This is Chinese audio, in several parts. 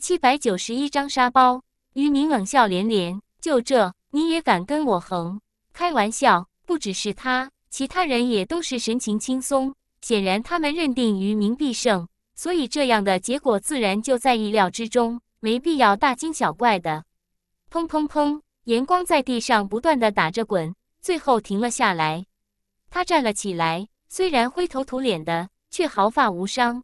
七百九十一张沙包，渔明冷笑连连。就这你也敢跟我横？开玩笑，不只是他，其他人也都是神情轻松。显然他们认定渔明必胜，所以这样的结果自然就在意料之中，没必要大惊小怪的。砰砰砰！严光在地上不断的打着滚，最后停了下来。他站了起来，虽然灰头土脸的，却毫发无伤。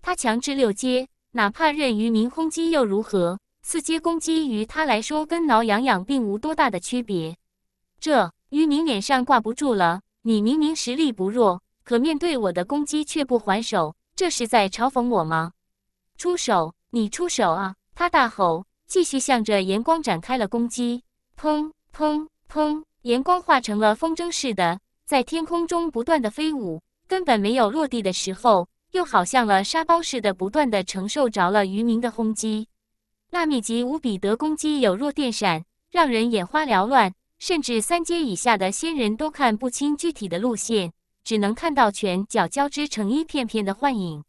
他强至六阶。哪怕任渔民轰击又如何？四阶攻击于他来说，跟挠痒痒并无多大的区别。这渔民脸上挂不住了！你明明实力不弱，可面对我的攻击却不还手，这是在嘲讽我吗？出手！你出手啊！他大吼，继续向着严光展开了攻击。砰砰砰！严光化成了风筝似的，在天空中不断的飞舞，根本没有落地的时候。又好像了沙包似的，不断的承受着了渔民的轰击。纳米级无比的攻击有若电闪，让人眼花缭乱，甚至三阶以下的仙人都看不清具体的路线，只能看到拳脚交织成一片片的幻影。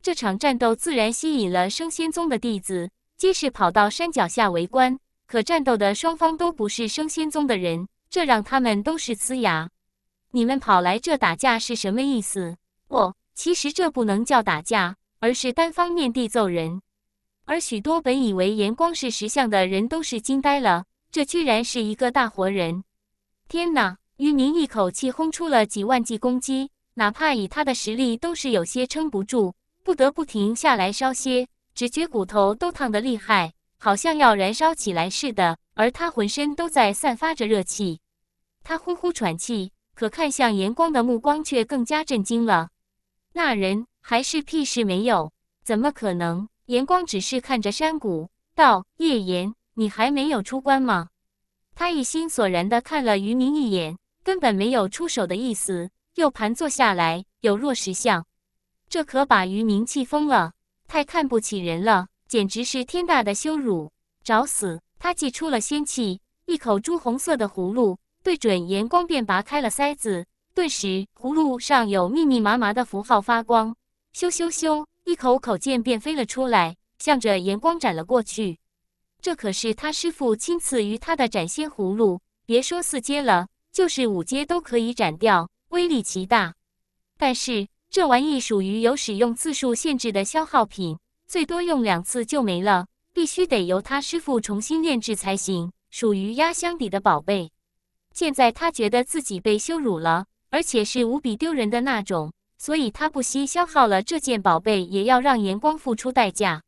这场战斗自然吸引了升仙宗的弟子，皆是跑到山脚下围观。可战斗的双方都不是升仙宗的人，这让他们都是呲牙。你们跑来这打架是什么意思？我。其实这不能叫打架，而是单方面地揍人。而许多本以为严光是石像的人都是惊呆了，这居然是一个大活人！天哪！渔民一口气轰出了几万计攻击，哪怕以他的实力都是有些撑不住，不得不停下来烧些，只觉骨头都烫得厉害，好像要燃烧起来似的，而他浑身都在散发着热气。他呼呼喘气，可看向严光的目光却更加震惊了。那人还是屁事没有？怎么可能？严光只是看着山谷，道：“叶岩，你还没有出关吗？”他一心索然的看了渔明一眼，根本没有出手的意思，又盘坐下来，有若石像。这可把渔明气疯了，太看不起人了，简直是天大的羞辱！找死！他祭出了仙气，一口朱红色的葫芦，对准严光便拔开了塞子。顿时，葫芦上有密密麻麻的符号发光，咻咻咻，一口口剑便飞了出来，向着炎光斩了过去。这可是他师傅亲赐于他的斩仙葫芦，别说四阶了，就是五阶都可以斩掉，威力极大。但是这玩意属于有使用次数限制的消耗品，最多用两次就没了，必须得由他师傅重新炼制才行，属于压箱底的宝贝。现在他觉得自己被羞辱了。而且是无比丢人的那种，所以他不惜消耗了这件宝贝，也要让严光付出代价。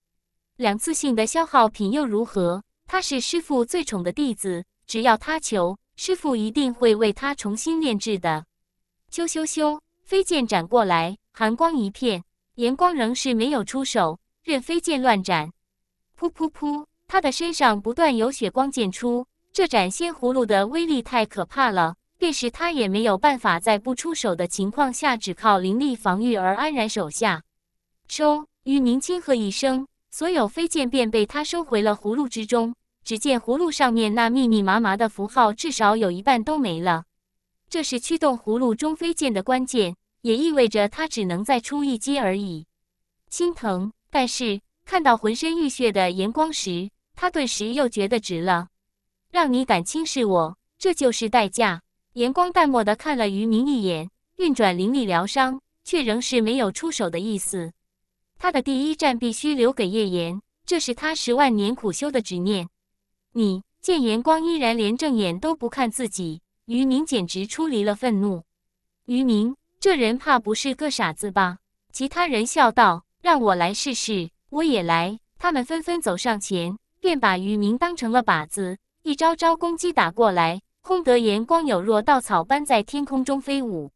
两次性的消耗品又如何？他是师傅最宠的弟子，只要他求，师傅一定会为他重新炼制的。咻咻咻，飞剑斩过来，寒光一片，严光仍是没有出手，任飞剑乱斩。噗噗噗，他的身上不断有血光溅出，这斩仙葫芦的威力太可怕了。便是他也没有办法在不出手的情况下，只靠灵力防御而安然手下。收！玉宁轻喝一声，所有飞剑便被他收回了葫芦之中。只见葫芦上面那密密麻麻的符号，至少有一半都没了。这是驱动葫芦中飞剑的关键，也意味着他只能再出一击而已。心疼，但是看到浑身浴血的炎光时，他顿时又觉得值了。让你敢轻视我，这就是代价。严光淡漠地看了于明一眼，运转灵力疗伤，却仍是没有出手的意思。他的第一战必须留给叶岩，这是他十万年苦修的执念。你见严光依然连正眼都不看自己，于明简直出离了愤怒。于明这人怕不是个傻子吧？其他人笑道：“让我来试试，我也来。”他们纷纷走上前，便把于明当成了靶子，一招招攻击打过来。空德言光有若稻草般在天空中飞舞，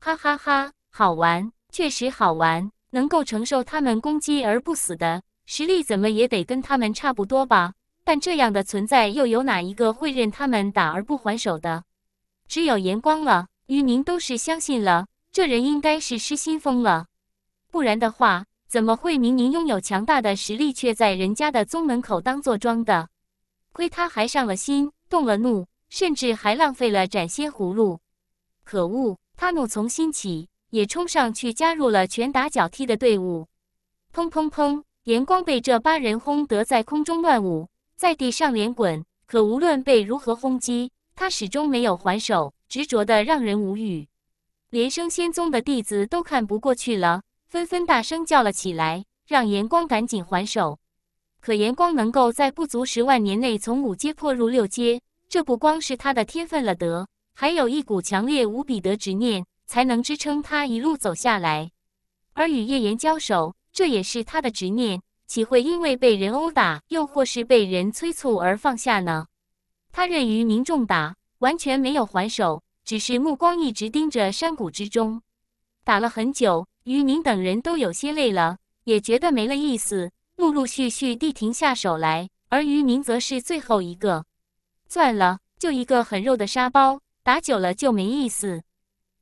哈哈哈，好玩，确实好玩。能够承受他们攻击而不死的实力，怎么也得跟他们差不多吧？但这样的存在，又有哪一个会任他们打而不还手的？只有严光了。渔民都是相信了，这人应该是失心疯了，不然的话，怎么会明明拥有强大的实力，却在人家的宗门口当做庄的？亏他还上了心，动了怒。甚至还浪费了斩仙葫芦，可恶！他怒从心起，也冲上去加入了拳打脚踢的队伍。砰砰砰！严光被这八人轰得在空中乱舞，在地上连滚。可无论被如何轰击，他始终没有还手，执着的让人无语。连升仙宗的弟子都看不过去了，纷纷大声叫了起来，让严光赶紧还手。可严光能够在不足十万年内从五阶破入六阶。这不光是他的天分了得，还有一股强烈无比的执念，才能支撑他一路走下来。而与叶岩交手，这也是他的执念，岂会因为被人殴打，又或是被人催促而放下呢？他任于明重打，完全没有还手，只是目光一直盯着山谷之中。打了很久，于明等人都有些累了，也觉得没了意思，陆陆续续地停下手来，而于明则是最后一个。算了，就一个很肉的沙包，打久了就没意思。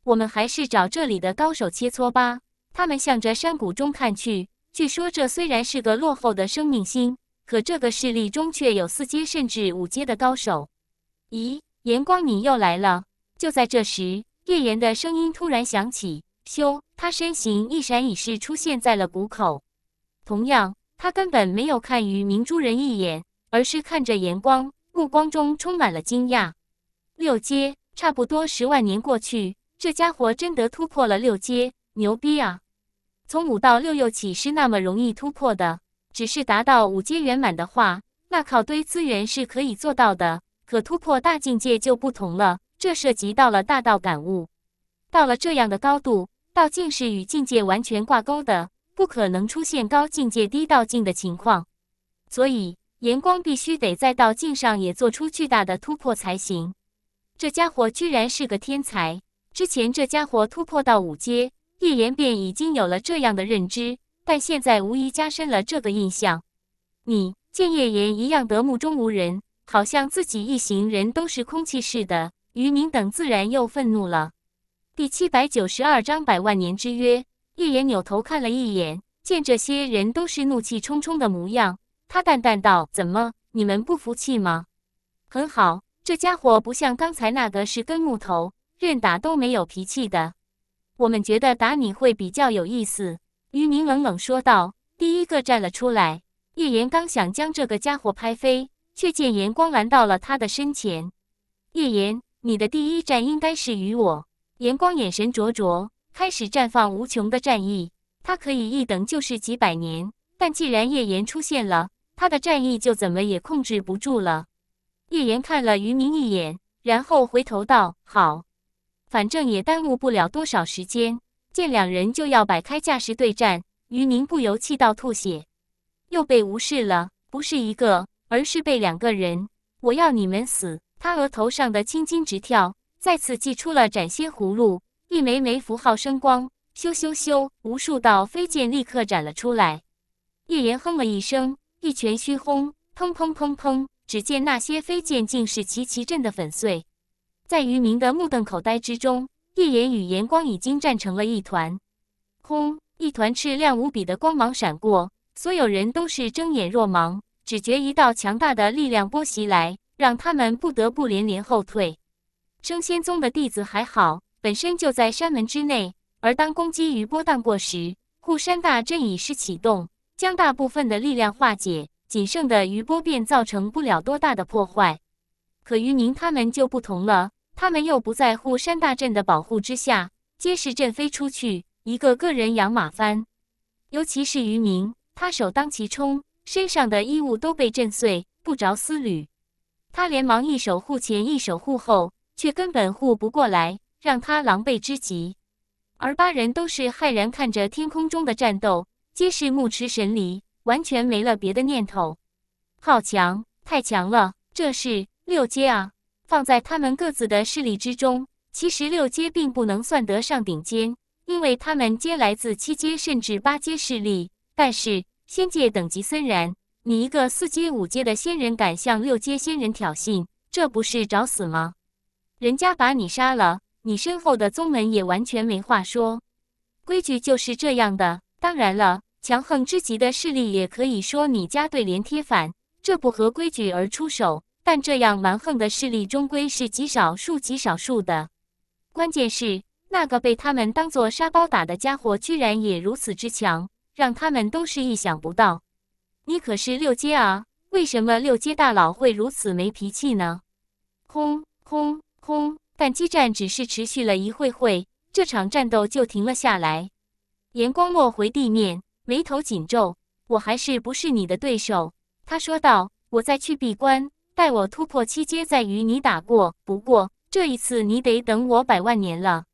我们还是找这里的高手切磋吧。他们向着山谷中看去，据说这虽然是个落后的生命星，可这个势力中却有四阶甚至五阶的高手。咦，严光，你又来了！就在这时，叶岩的声音突然响起：“修！”他身形一闪，已是出现在了谷口。同样，他根本没有看于明珠人一眼，而是看着严光。目光中充满了惊讶。六阶，差不多十万年过去，这家伙真的突破了六阶，牛逼啊！从五到六又岂是那么容易突破的？只是达到五阶圆满的话，那靠堆资源是可以做到的。可突破大境界就不同了，这涉及到了大道感悟。到了这样的高度，道境是与境界完全挂钩的，不可能出现高境界低道境的情况。所以。炎光必须得在道境上也做出巨大的突破才行。这家伙居然是个天才！之前这家伙突破到五阶，叶岩便已经有了这样的认知，但现在无疑加深了这个印象。你见叶岩一样的目中无人，好像自己一行人都是空气似的。于明等自然又愤怒了。第七百九十二章百万年之约。叶岩扭头看了一眼，见这些人都是怒气冲冲的模样。他淡淡道：“怎么，你们不服气吗？”很好，这家伙不像刚才那个是根木头，任打都没有脾气的。我们觉得打你会比较有意思。”于明冷冷说道，第一个站了出来。叶岩刚想将这个家伙拍飞，却见严光拦到了他的身前。叶岩，你的第一战应该是与我。严光眼神灼灼，开始绽放无穷的战意。他可以一等就是几百年，但既然叶岩出现了。他的战意就怎么也控制不住了。叶岩看了于明一眼，然后回头道：“好，反正也耽误不了多少时间。”见两人就要摆开架势对战，于民不由气到吐血，又被无视了。不是一个，而是被两个人。我要你们死！他额头上的青筋直跳，再次祭出了斩仙葫芦，一枚枚符号生光，咻咻咻，无数道飞剑立刻斩了出来。叶岩哼了一声。一拳虚轰，砰砰砰砰！只见那些飞剑竟是齐齐震得粉碎。在渔民的目瞪口呆之中，叶岩与炎光已经战成了一团。轰！一团炽亮无比的光芒闪过，所有人都是睁眼若盲，只觉一道强大的力量波袭来，让他们不得不连连后退。升仙宗的弟子还好，本身就在山门之内，而当攻击余波荡过时，护山大阵已是启动。将大部分的力量化解，仅剩的余波便造成不了多大的破坏。可渔民他们就不同了，他们又不在乎山大阵的保护之下，皆是震飞出去，一个个人仰马翻。尤其是渔民，他首当其冲，身上的衣物都被震碎，不着丝缕。他连忙一手护前，一手护后，却根本护不过来，让他狼狈之极。而八人都是骇然看着天空中的战斗。皆是目痴神离，完全没了别的念头。好强，太强了！这是六阶啊！放在他们各自的势力之中，其实六阶并不能算得上顶尖，因为他们皆来自七阶甚至八阶势力。但是仙界等级森然，你一个四阶五阶的仙人敢向六阶仙人挑衅，这不是找死吗？人家把你杀了，你身后的宗门也完全没话说。规矩就是这样的。当然了。强横之极的势力也可以说你家对联贴反，这不合规矩而出手，但这样蛮横的势力终归是极少数极少数的。关键是那个被他们当做沙包打的家伙居然也如此之强，让他们都是意想不到。你可是六阶啊，为什么六阶大佬会如此没脾气呢？轰轰轰！但激战只是持续了一会会，这场战斗就停了下来。炎光落回地面。眉头紧皱，我还是不是你的对手？他说道：“我再去闭关，待我突破七阶再与你打过。不过这一次你得等我百万年了。”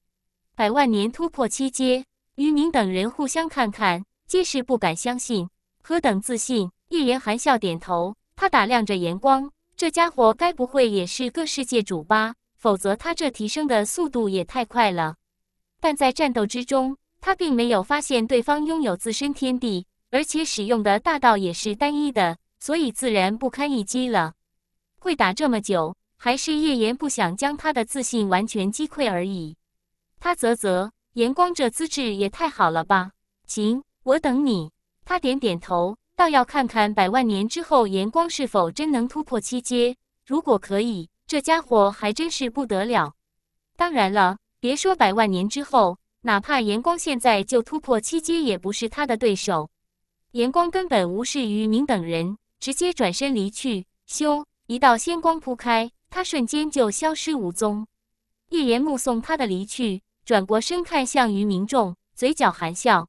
百万年突破七阶，于明等人互相看看，皆是不敢相信，何等自信！叶言含笑点头，他打量着严光，这家伙该不会也是个世界主吧？否则他这提升的速度也太快了。但在战斗之中。他并没有发现对方拥有自身天地，而且使用的大道也是单一的，所以自然不堪一击了。会打这么久，还是叶岩不想将他的自信完全击溃而已。他啧啧，严光这资质也太好了吧？行，我等你。他点点头，倒要看看百万年之后严光是否真能突破七阶。如果可以，这家伙还真是不得了。当然了，别说百万年之后。哪怕严光现在就突破七阶，也不是他的对手。严光根本无视于明等人，直接转身离去。咻，一道仙光铺开，他瞬间就消失无踪。叶岩目送他的离去，转过身看向于明众，嘴角含笑。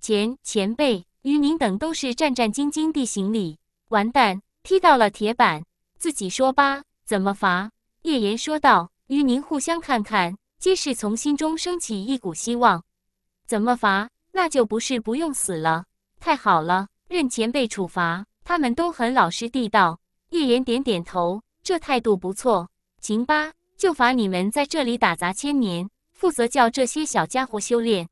前前辈，于明等都是战战兢兢地行礼。完蛋，踢到了铁板，自己说吧，怎么罚？叶岩说道。于明互相看看。皆是从心中升起一股希望，怎么罚？那就不是不用死了，太好了！任前辈处罚，他们都很老实地道。叶岩点点头，这态度不错。秦八，就罚你们在这里打杂千年，负责叫这些小家伙修炼。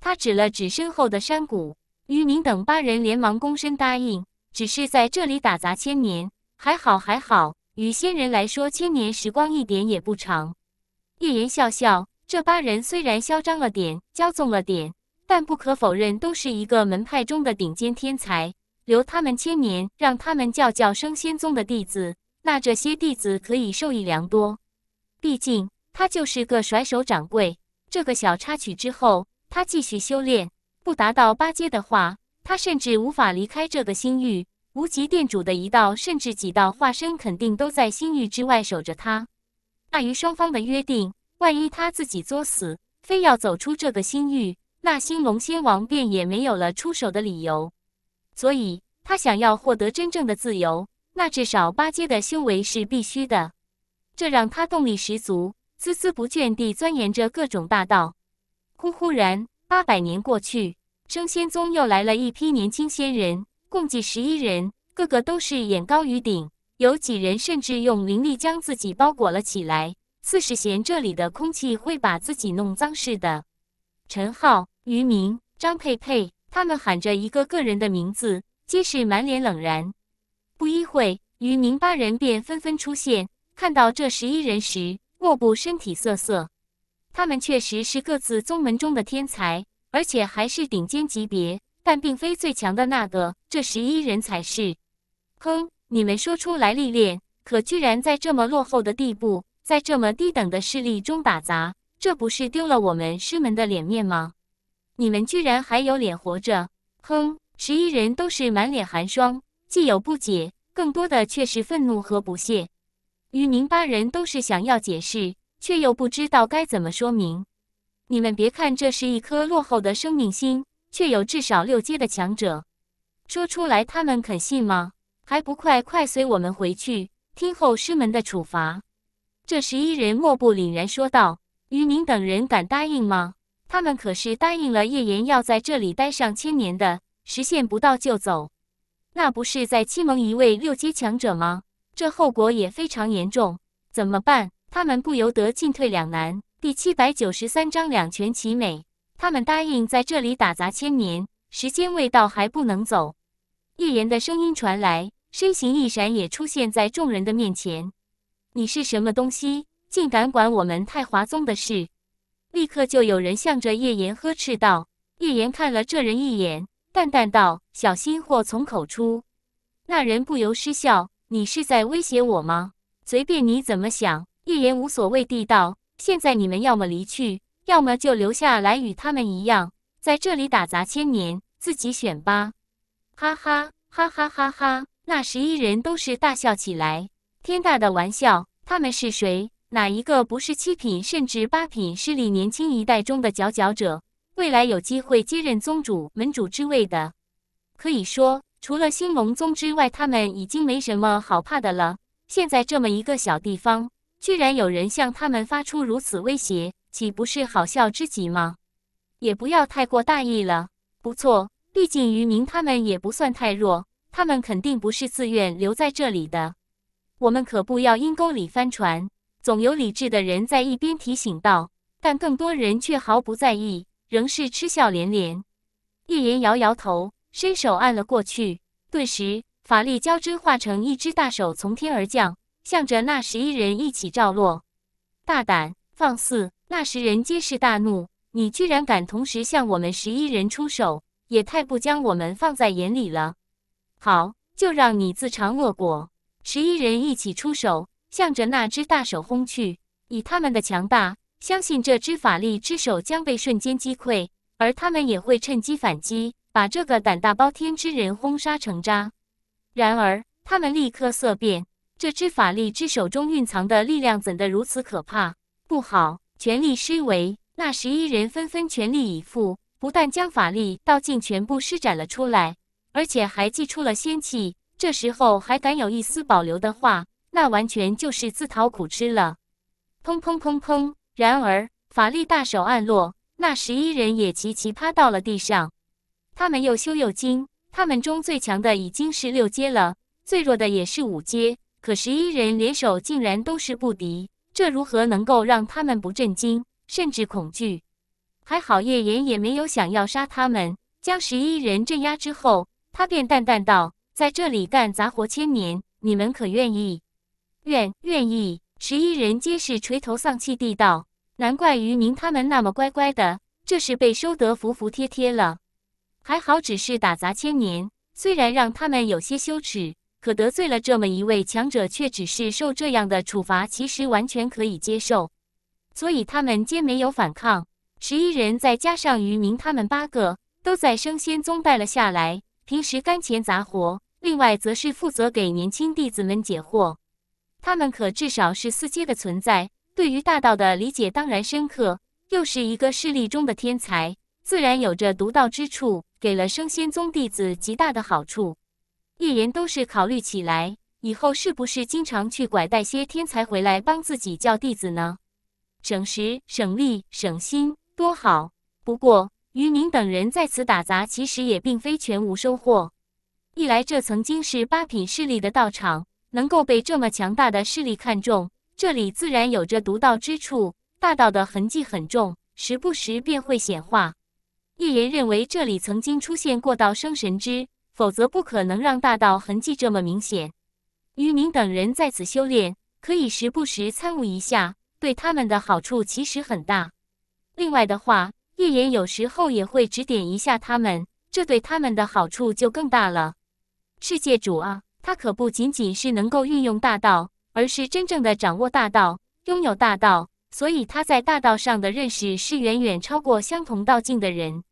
他指了指身后的山谷，于明等八人连忙躬身答应。只是在这里打杂千年，还好还好，与仙人来说，千年时光一点也不长。叶言笑笑，这八人虽然嚣张了点，骄纵了点，但不可否认，都是一个门派中的顶尖天才。留他们千年，让他们叫叫升仙宗的弟子，那这些弟子可以受益良多。毕竟他就是个甩手掌柜。这个小插曲之后，他继续修炼，不达到八阶的话，他甚至无法离开这个星域。无极殿主的一道甚至几道化身，肯定都在星域之外守着他。碍于双方的约定，万一他自己作死，非要走出这个心域，那兴隆仙王便也没有了出手的理由。所以，他想要获得真正的自由，那至少八阶的修为是必须的。这让他动力十足，孜孜不倦地钻研着各种大道。忽忽然，八百年过去，升仙宗又来了一批年轻仙人，共计十一人，个个都是眼高于顶。有几人甚至用灵力将自己包裹了起来，似是嫌这里的空气会把自己弄脏似的。陈浩、于明、张佩佩，他们喊着一个个人的名字，皆是满脸冷然。不一会，于明八人便纷纷出现。看到这十一人时，莫不身体瑟瑟。他们确实是各自宗门中的天才，而且还是顶尖级别，但并非最强的那个。这十一人才是。哼。你们说出来历练，可居然在这么落后的地步，在这么低等的势力中打杂，这不是丢了我们师门的脸面吗？你们居然还有脸活着？哼！十一人都是满脸寒霜，既有不解，更多的却是愤怒和不屑。余宁八人都是想要解释，却又不知道该怎么说明。你们别看这是一颗落后的生命心，却有至少六阶的强者。说出来，他们肯信吗？还不快快随我们回去，听候师门的处罚！这十一人莫不凛然说道：“于明等人敢答应吗？他们可是答应了叶岩要在这里待上千年的，实现不到就走，那不是在欺蒙一位六阶强者吗？这后果也非常严重，怎么办？他们不由得进退两难。”第七百九十三章两全其美。他们答应在这里打杂千年，时间未到还不能走。叶岩的声音传来。身形一闪，也出现在众人的面前。你是什么东西，竟敢管我们太华宗的事？立刻就有人向着叶岩呵斥道。叶岩看了这人一眼，淡淡道：“小心祸从口出。”那人不由失笑：“你是在威胁我吗？”“随便你怎么想。”叶岩无所谓地道：“现在你们要么离去，要么就留下来与他们一样，在这里打杂千年，自己选吧。”“哈哈哈哈哈！”哈。那十一人都是大笑起来。天大的玩笑！他们是谁？哪一个不是七品甚至八品势力年轻一代中的佼佼者，未来有机会接任宗主、门主之位的？可以说，除了兴隆宗之外，他们已经没什么好怕的了。现在这么一个小地方，居然有人向他们发出如此威胁，岂不是好笑之极吗？也不要太过大意了。不错，毕竟于明他们也不算太弱。他们肯定不是自愿留在这里的，我们可不要阴沟里翻船。总有理智的人在一边提醒道，但更多人却毫不在意，仍是嗤笑连连。叶言摇摇头，伸手按了过去，顿时法力交织，化成一只大手从天而降，向着那十一人一起照落。大胆放肆！那十人皆是大怒，你居然敢同时向我们十一人出手，也太不将我们放在眼里了。好，就让你自尝恶果！十一人一起出手，向着那只大手轰去。以他们的强大，相信这只法力之手将被瞬间击溃，而他们也会趁机反击，把这个胆大包天之人轰杀成渣。然而，他们立刻色变，这只法力之手中蕴藏的力量怎得如此可怕？不好！全力施为，那十一人纷纷全力以赴，不但将法力道尽，全部施展了出来。而且还祭出了仙气，这时候还敢有一丝保留的话，那完全就是自讨苦吃了。砰砰砰砰！然而法力大手暗落，那十一人也齐齐趴到了地上。他们又羞又惊，他们中最强的已经是六阶了，最弱的也是五阶，可十一人联手竟然都是不敌，这如何能够让他们不震惊，甚至恐惧？还好叶言也没有想要杀他们，将十一人镇压之后。他便淡淡道：“在这里干杂活千年，你们可愿意？愿愿意。”十一人皆是垂头丧气地道：“难怪渔民他们那么乖乖的，这是被收得服服帖帖了。还好只是打杂千年，虽然让他们有些羞耻，可得罪了这么一位强者，却只是受这样的处罚，其实完全可以接受。所以他们皆没有反抗。十一人再加上渔民他们八个，都在升仙宗待了下来。”平时干钱杂活，另外则是负责给年轻弟子们解惑。他们可至少是四阶的存在，对于大道的理解当然深刻，又是一个势力中的天才，自然有着独到之处，给了升仙宗弟子极大的好处。一人都是考虑起来，以后是不是经常去拐带些天才回来帮自己教弟子呢？省时、省力、省心，多好！不过……于明等人在此打杂，其实也并非全无收获。一来，这曾经是八品势力的道场，能够被这么强大的势力看中，这里自然有着独到之处。大道的痕迹很重，时不时便会显化。一人认为，这里曾经出现过道生神之，否则不可能让大道痕迹这么明显。于明等人在此修炼，可以时不时参悟一下，对他们的好处其实很大。另外的话。预言有时候也会指点一下他们，这对他们的好处就更大了。世界主啊，他可不仅仅是能够运用大道，而是真正的掌握大道，拥有大道，所以他在大道上的认识是远远超过相同道境的人，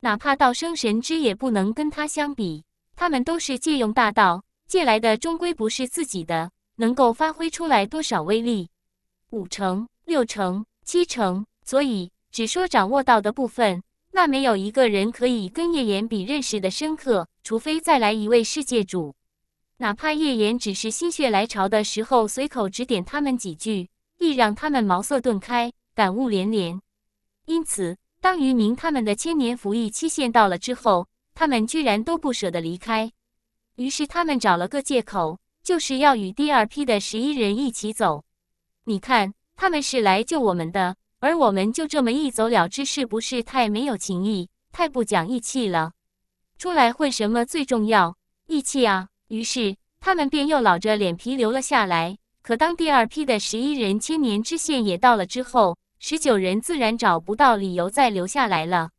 哪怕道生神之也不能跟他相比。他们都是借用大道借来的，终归不是自己的，能够发挥出来多少威力？五成、六成、七成，所以。只说掌握到的部分，那没有一个人可以跟叶岩比认识的深刻，除非再来一位世界主。哪怕叶岩只是心血来潮的时候随口指点他们几句，亦让他们茅塞顿开，感悟连连。因此，当于明他们的千年服役期限到了之后，他们居然都不舍得离开。于是，他们找了个借口，就是要与第二批的十一人一起走。你看，他们是来救我们的。而我们就这么一走了之，是不是太没有情义、太不讲义气了？出来混什么最重要？义气啊！于是他们便又老着脸皮留了下来。可当第二批的十一人千年之线也到了之后，十九人自然找不到理由再留下来了。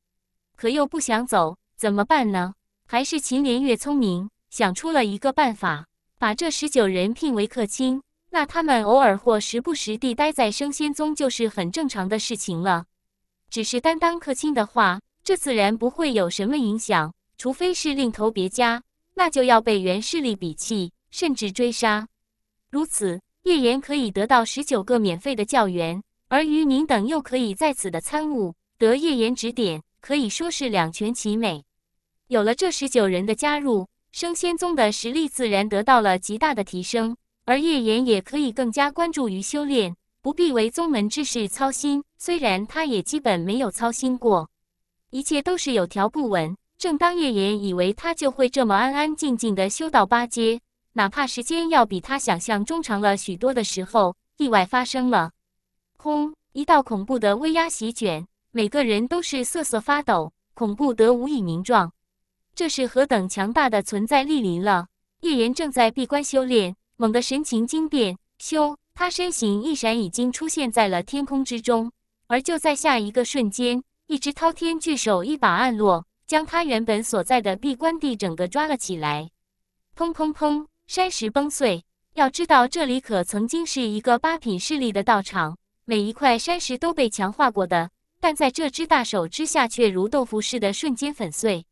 可又不想走，怎么办呢？还是秦连月聪明，想出了一个办法，把这十九人聘为客卿。那他们偶尔或时不时地待在升仙宗，就是很正常的事情了。只是担当客卿的话，这自然不会有什么影响。除非是另投别家，那就要被原势力鄙弃，甚至追杀。如此，叶岩可以得到十九个免费的教员，而于宁等又可以在此的参悟，得叶岩指点，可以说是两全其美。有了这十九人的加入，升仙宗的实力自然得到了极大的提升。而叶岩也可以更加关注于修炼，不必为宗门之事操心。虽然他也基本没有操心过，一切都是有条不紊。正当叶岩以为他就会这么安安静静的修到八阶，哪怕时间要比他想象中长了许多的时候，意外发生了。轰！一道恐怖的威压席卷，每个人都是瑟瑟发抖，恐怖得无以名状。这是何等强大的存在莅临了？叶岩正在闭关修炼。猛地神情惊变，咻！他身形一闪，已经出现在了天空之中。而就在下一个瞬间，一只滔天巨手一把按落，将他原本所在的闭关地整个抓了起来。砰砰砰！山石崩碎。要知道，这里可曾经是一个八品势力的道场，每一块山石都被强化过的，但在这只大手之下，却如豆腐似的瞬间粉碎。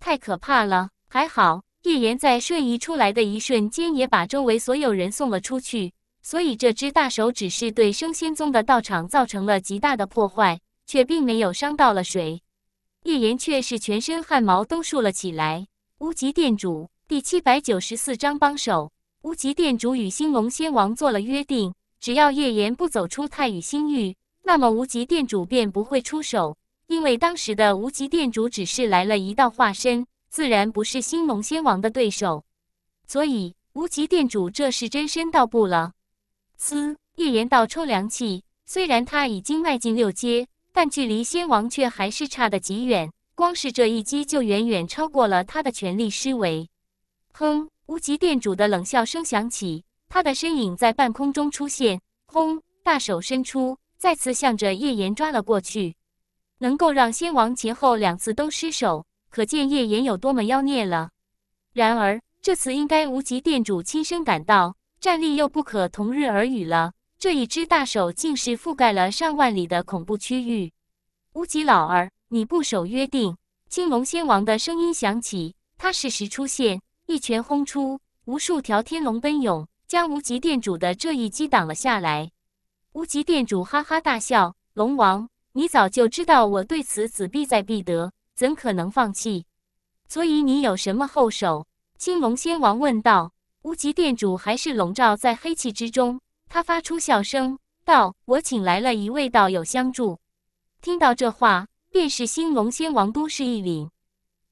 太可怕了！还好。叶岩在瞬移出来的一瞬间，也把周围所有人送了出去。所以这只大手只是对升仙宗的道场造成了极大的破坏，却并没有伤到了谁。叶岩却是全身汗毛都竖了起来。无极殿主第七百九十四章帮手。无极殿主与兴隆仙王做了约定，只要叶岩不走出太宇星域，那么无极殿主便不会出手。因为当时的无极殿主只是来了一道化身。自然不是兴隆仙王的对手，所以无极殿主这是真身到步了。嘶！叶岩道抽凉气，虽然他已经迈进六阶，但距离仙王却还是差得极远。光是这一击就远远超过了他的全力施为。哼！无极殿主的冷笑声响起，他的身影在半空中出现，轰！大手伸出，再次向着叶岩抓了过去。能够让仙王前后两次都失手。可见叶岩有多么妖孽了。然而这次应该无极殿主亲身赶到，战力又不可同日而语了。这一只大手竟是覆盖了上万里的恐怖区域。无极老儿，你不守约定！青龙仙王的声音响起，他适时出现，一拳轰出，无数条天龙奔涌，将无极殿主的这一击挡了下来。无极殿主哈哈大笑：“龙王，你早就知道我对此子必在必得。”怎可能放弃？所以你有什么后手？青龙仙王问道。无极殿主还是笼罩在黑气之中，他发出笑声道：“我请来了一位道友相助。”听到这话，便是青龙仙王都是一凛。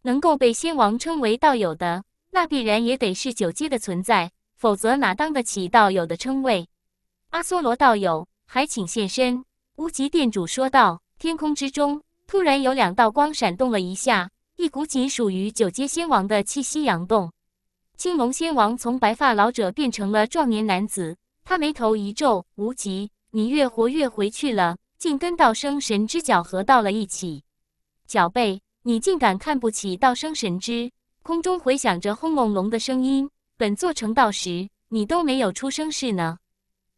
能够被仙王称为道友的，那必然也得是九阶的存在，否则哪当得起道友的称谓？阿梭罗道友，还请现身。”无极殿主说道。天空之中。突然有两道光闪动了一下，一股仅属于九阶仙王的气息扬动。青龙仙王从白发老者变成了壮年男子，他眉头一皱：“无极，你越活越回去了，竟跟道生神之搅合到了一起。脚背，你竟敢看不起道生神之？”空中回响着轰隆隆的声音。本座成道时，你都没有出声势呢。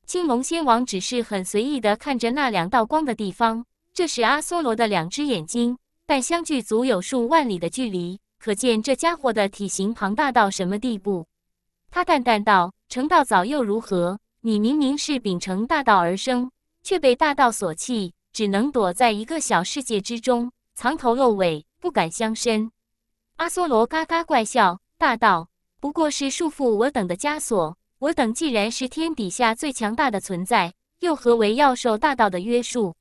青龙仙王只是很随意地看着那两道光的地方。这是阿梭罗的两只眼睛，但相距足有数万里的距离，可见这家伙的体型庞大到什么地步。他淡淡道：“成道早又如何？你明明是秉承大道而生，却被大道所弃，只能躲在一个小世界之中，藏头露尾，不敢相身。”阿梭罗嘎嘎怪笑，大道不过是束缚我等的枷锁。我等既然是天底下最强大的存在，又何为要受大道的约束？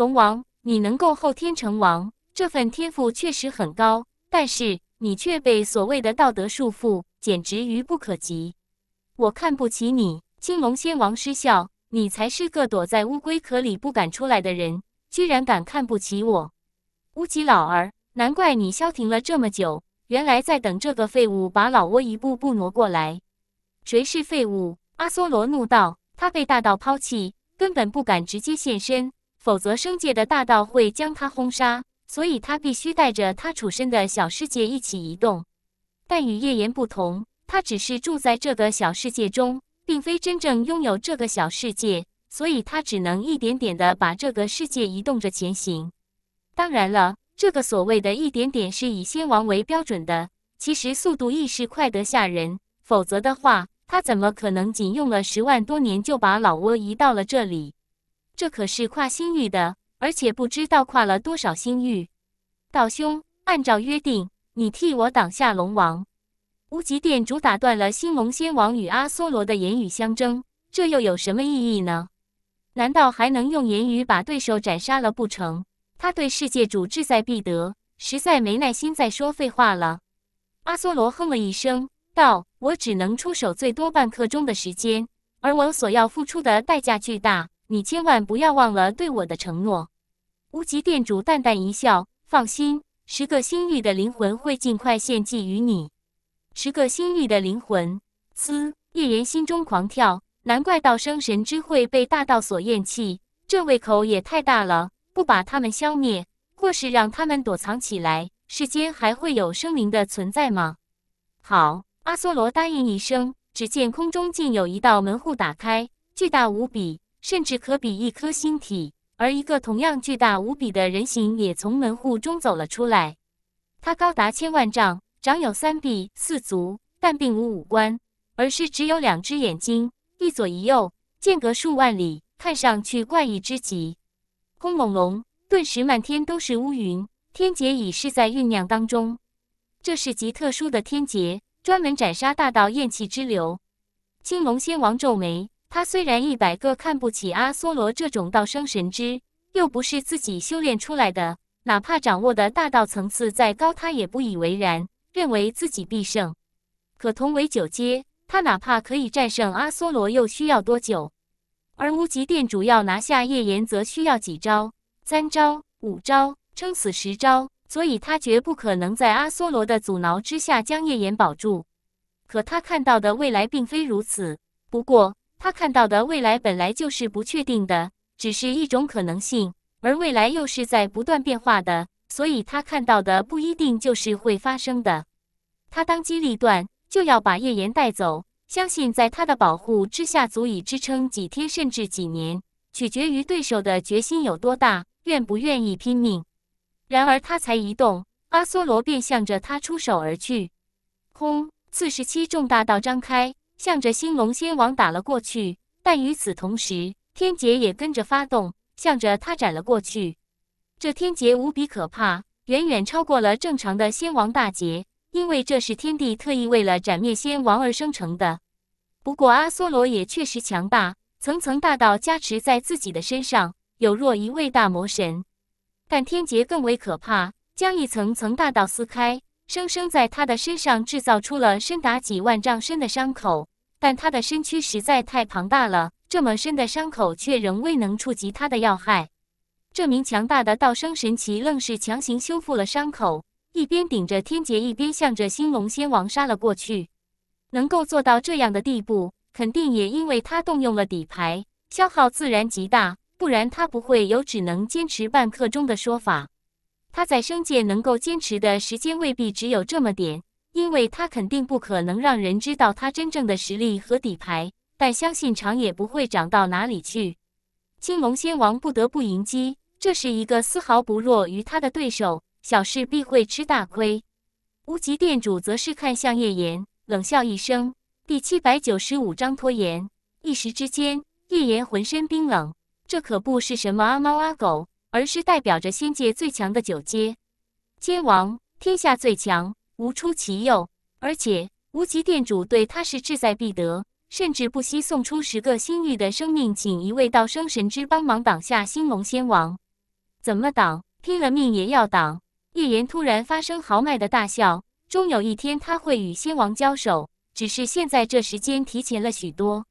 龙王，你能够后天成王，这份天赋确实很高，但是你却被所谓的道德束缚，简直愚不可及。我看不起你。青龙仙王失笑，你才是个躲在乌龟壳里不敢出来的人，居然敢看不起我。乌吉老儿，难怪你消停了这么久，原来在等这个废物把老窝一步步挪过来。谁是废物？阿梭罗怒道，他被大道抛弃，根本不敢直接现身。否则，生界的大道会将他轰杀，所以他必须带着他出身的小世界一起移动。但与叶岩不同，他只是住在这个小世界中，并非真正拥有这个小世界，所以他只能一点点的把这个世界移动着前行。当然了，这个所谓的一点点是以仙王为标准的，其实速度亦是快得吓人。否则的话，他怎么可能仅用了十万多年就把老挝移到了这里？这可是跨星域的，而且不知道跨了多少星域。道兄，按照约定，你替我挡下龙王。无极殿主打断了星龙仙王与阿梭罗的言语相争，这又有什么意义呢？难道还能用言语把对手斩杀了不成？他对世界主志在必得，实在没耐心再说废话了。阿梭罗哼了一声道：“我只能出手最多半刻钟的时间，而我所要付出的代价巨大。”你千万不要忘了对我的承诺。无极店主淡淡一笑，放心，十个星域的灵魂会尽快献祭于你。十个星域的灵魂，嘶！叶岩心中狂跳，难怪道生神之会被大道所厌弃，这胃口也太大了！不把他们消灭，或是让他们躲藏起来，世间还会有生灵的存在吗？好，阿梭罗答应一声，只见空中竟有一道门户打开，巨大无比。甚至可比一颗星体，而一个同样巨大无比的人形也从门户中走了出来。它高达千万丈，长有三臂四足，但并无五官，而是只有两只眼睛，一左一右，间隔数万里，看上去怪异之极。轰隆隆，顿时满天都是乌云，天劫已是在酝酿当中。这是极特殊的天劫，专门斩杀大道厌气之流。青龙仙王皱眉。他虽然一百个看不起阿梭罗这种道生神之，又不是自己修炼出来的，哪怕掌握的大道层次再高，他也不以为然，认为自己必胜。可同为九阶，他哪怕可以战胜阿梭罗，又需要多久？而无极殿主要拿下叶岩，则需要几招、三招、五招、撑死十招，所以他绝不可能在阿梭罗的阻挠之下将叶岩保住。可他看到的未来并非如此。不过。他看到的未来本来就是不确定的，只是一种可能性，而未来又是在不断变化的，所以他看到的不一定就是会发生的。他当机立断，就要把叶岩带走，相信在他的保护之下，足以支撑几天甚至几年，取决于对手的决心有多大，愿不愿意拼命。然而他才一动，阿梭罗便向着他出手而去，轰！四十七重大道张开。向着星龙仙王打了过去，但与此同时，天劫也跟着发动，向着他斩了过去。这天劫无比可怕，远远超过了正常的仙王大劫，因为这是天帝特意为了斩灭仙王而生成的。不过阿修罗也确实强大，层层大道加持在自己的身上，有若一位大魔神。但天劫更为可怕，将一层层大道撕开。生生在他的身上制造出了深达几万丈深的伤口，但他的身躯实在太庞大了，这么深的伤口却仍未能触及他的要害。这名强大的道生神奇愣是强行修复了伤口，一边顶着天劫，一边向着星龙仙王杀了过去。能够做到这样的地步，肯定也因为他动用了底牌，消耗自然极大，不然他不会有只能坚持半刻钟的说法。他在生界能够坚持的时间未必只有这么点，因为他肯定不可能让人知道他真正的实力和底牌，但相信长也不会长到哪里去。青龙仙王不得不迎击，这是一个丝毫不弱于他的对手，小事必会吃大亏。无极殿主则是看向叶岩，冷笑一声。第七百九十五章拖延。一时之间，叶岩浑身冰冷，这可不是什么阿猫阿狗。而是代表着仙界最强的九阶，仙王天下最强，无出其右。而且无极殿主对他是志在必得，甚至不惜送出十个星域的生命，请一位道生神之帮忙挡下星龙仙王。怎么挡？拼了命也要挡！叶岩突然发生豪迈的大笑，终有一天他会与仙王交手，只是现在这时间提前了许多。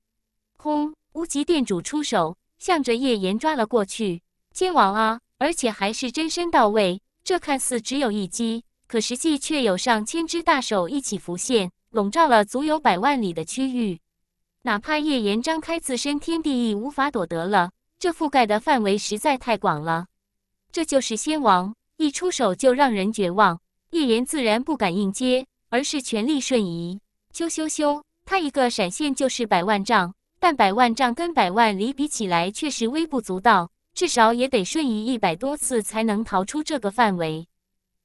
轰！无极殿主出手，向着叶岩抓了过去。仙王啊，而且还是真身到位。这看似只有一击，可实际却有上千只大手一起浮现，笼罩了足有百万里的区域。哪怕叶岩张开自身天地亦无法躲得了，这覆盖的范围实在太广了。这就是仙王，一出手就让人绝望。叶岩自然不敢硬接，而是全力瞬移。咻咻咻，他一个闪现就是百万丈，但百万丈跟百万里比起来，却是微不足道。至少也得瞬移一百多次才能逃出这个范围，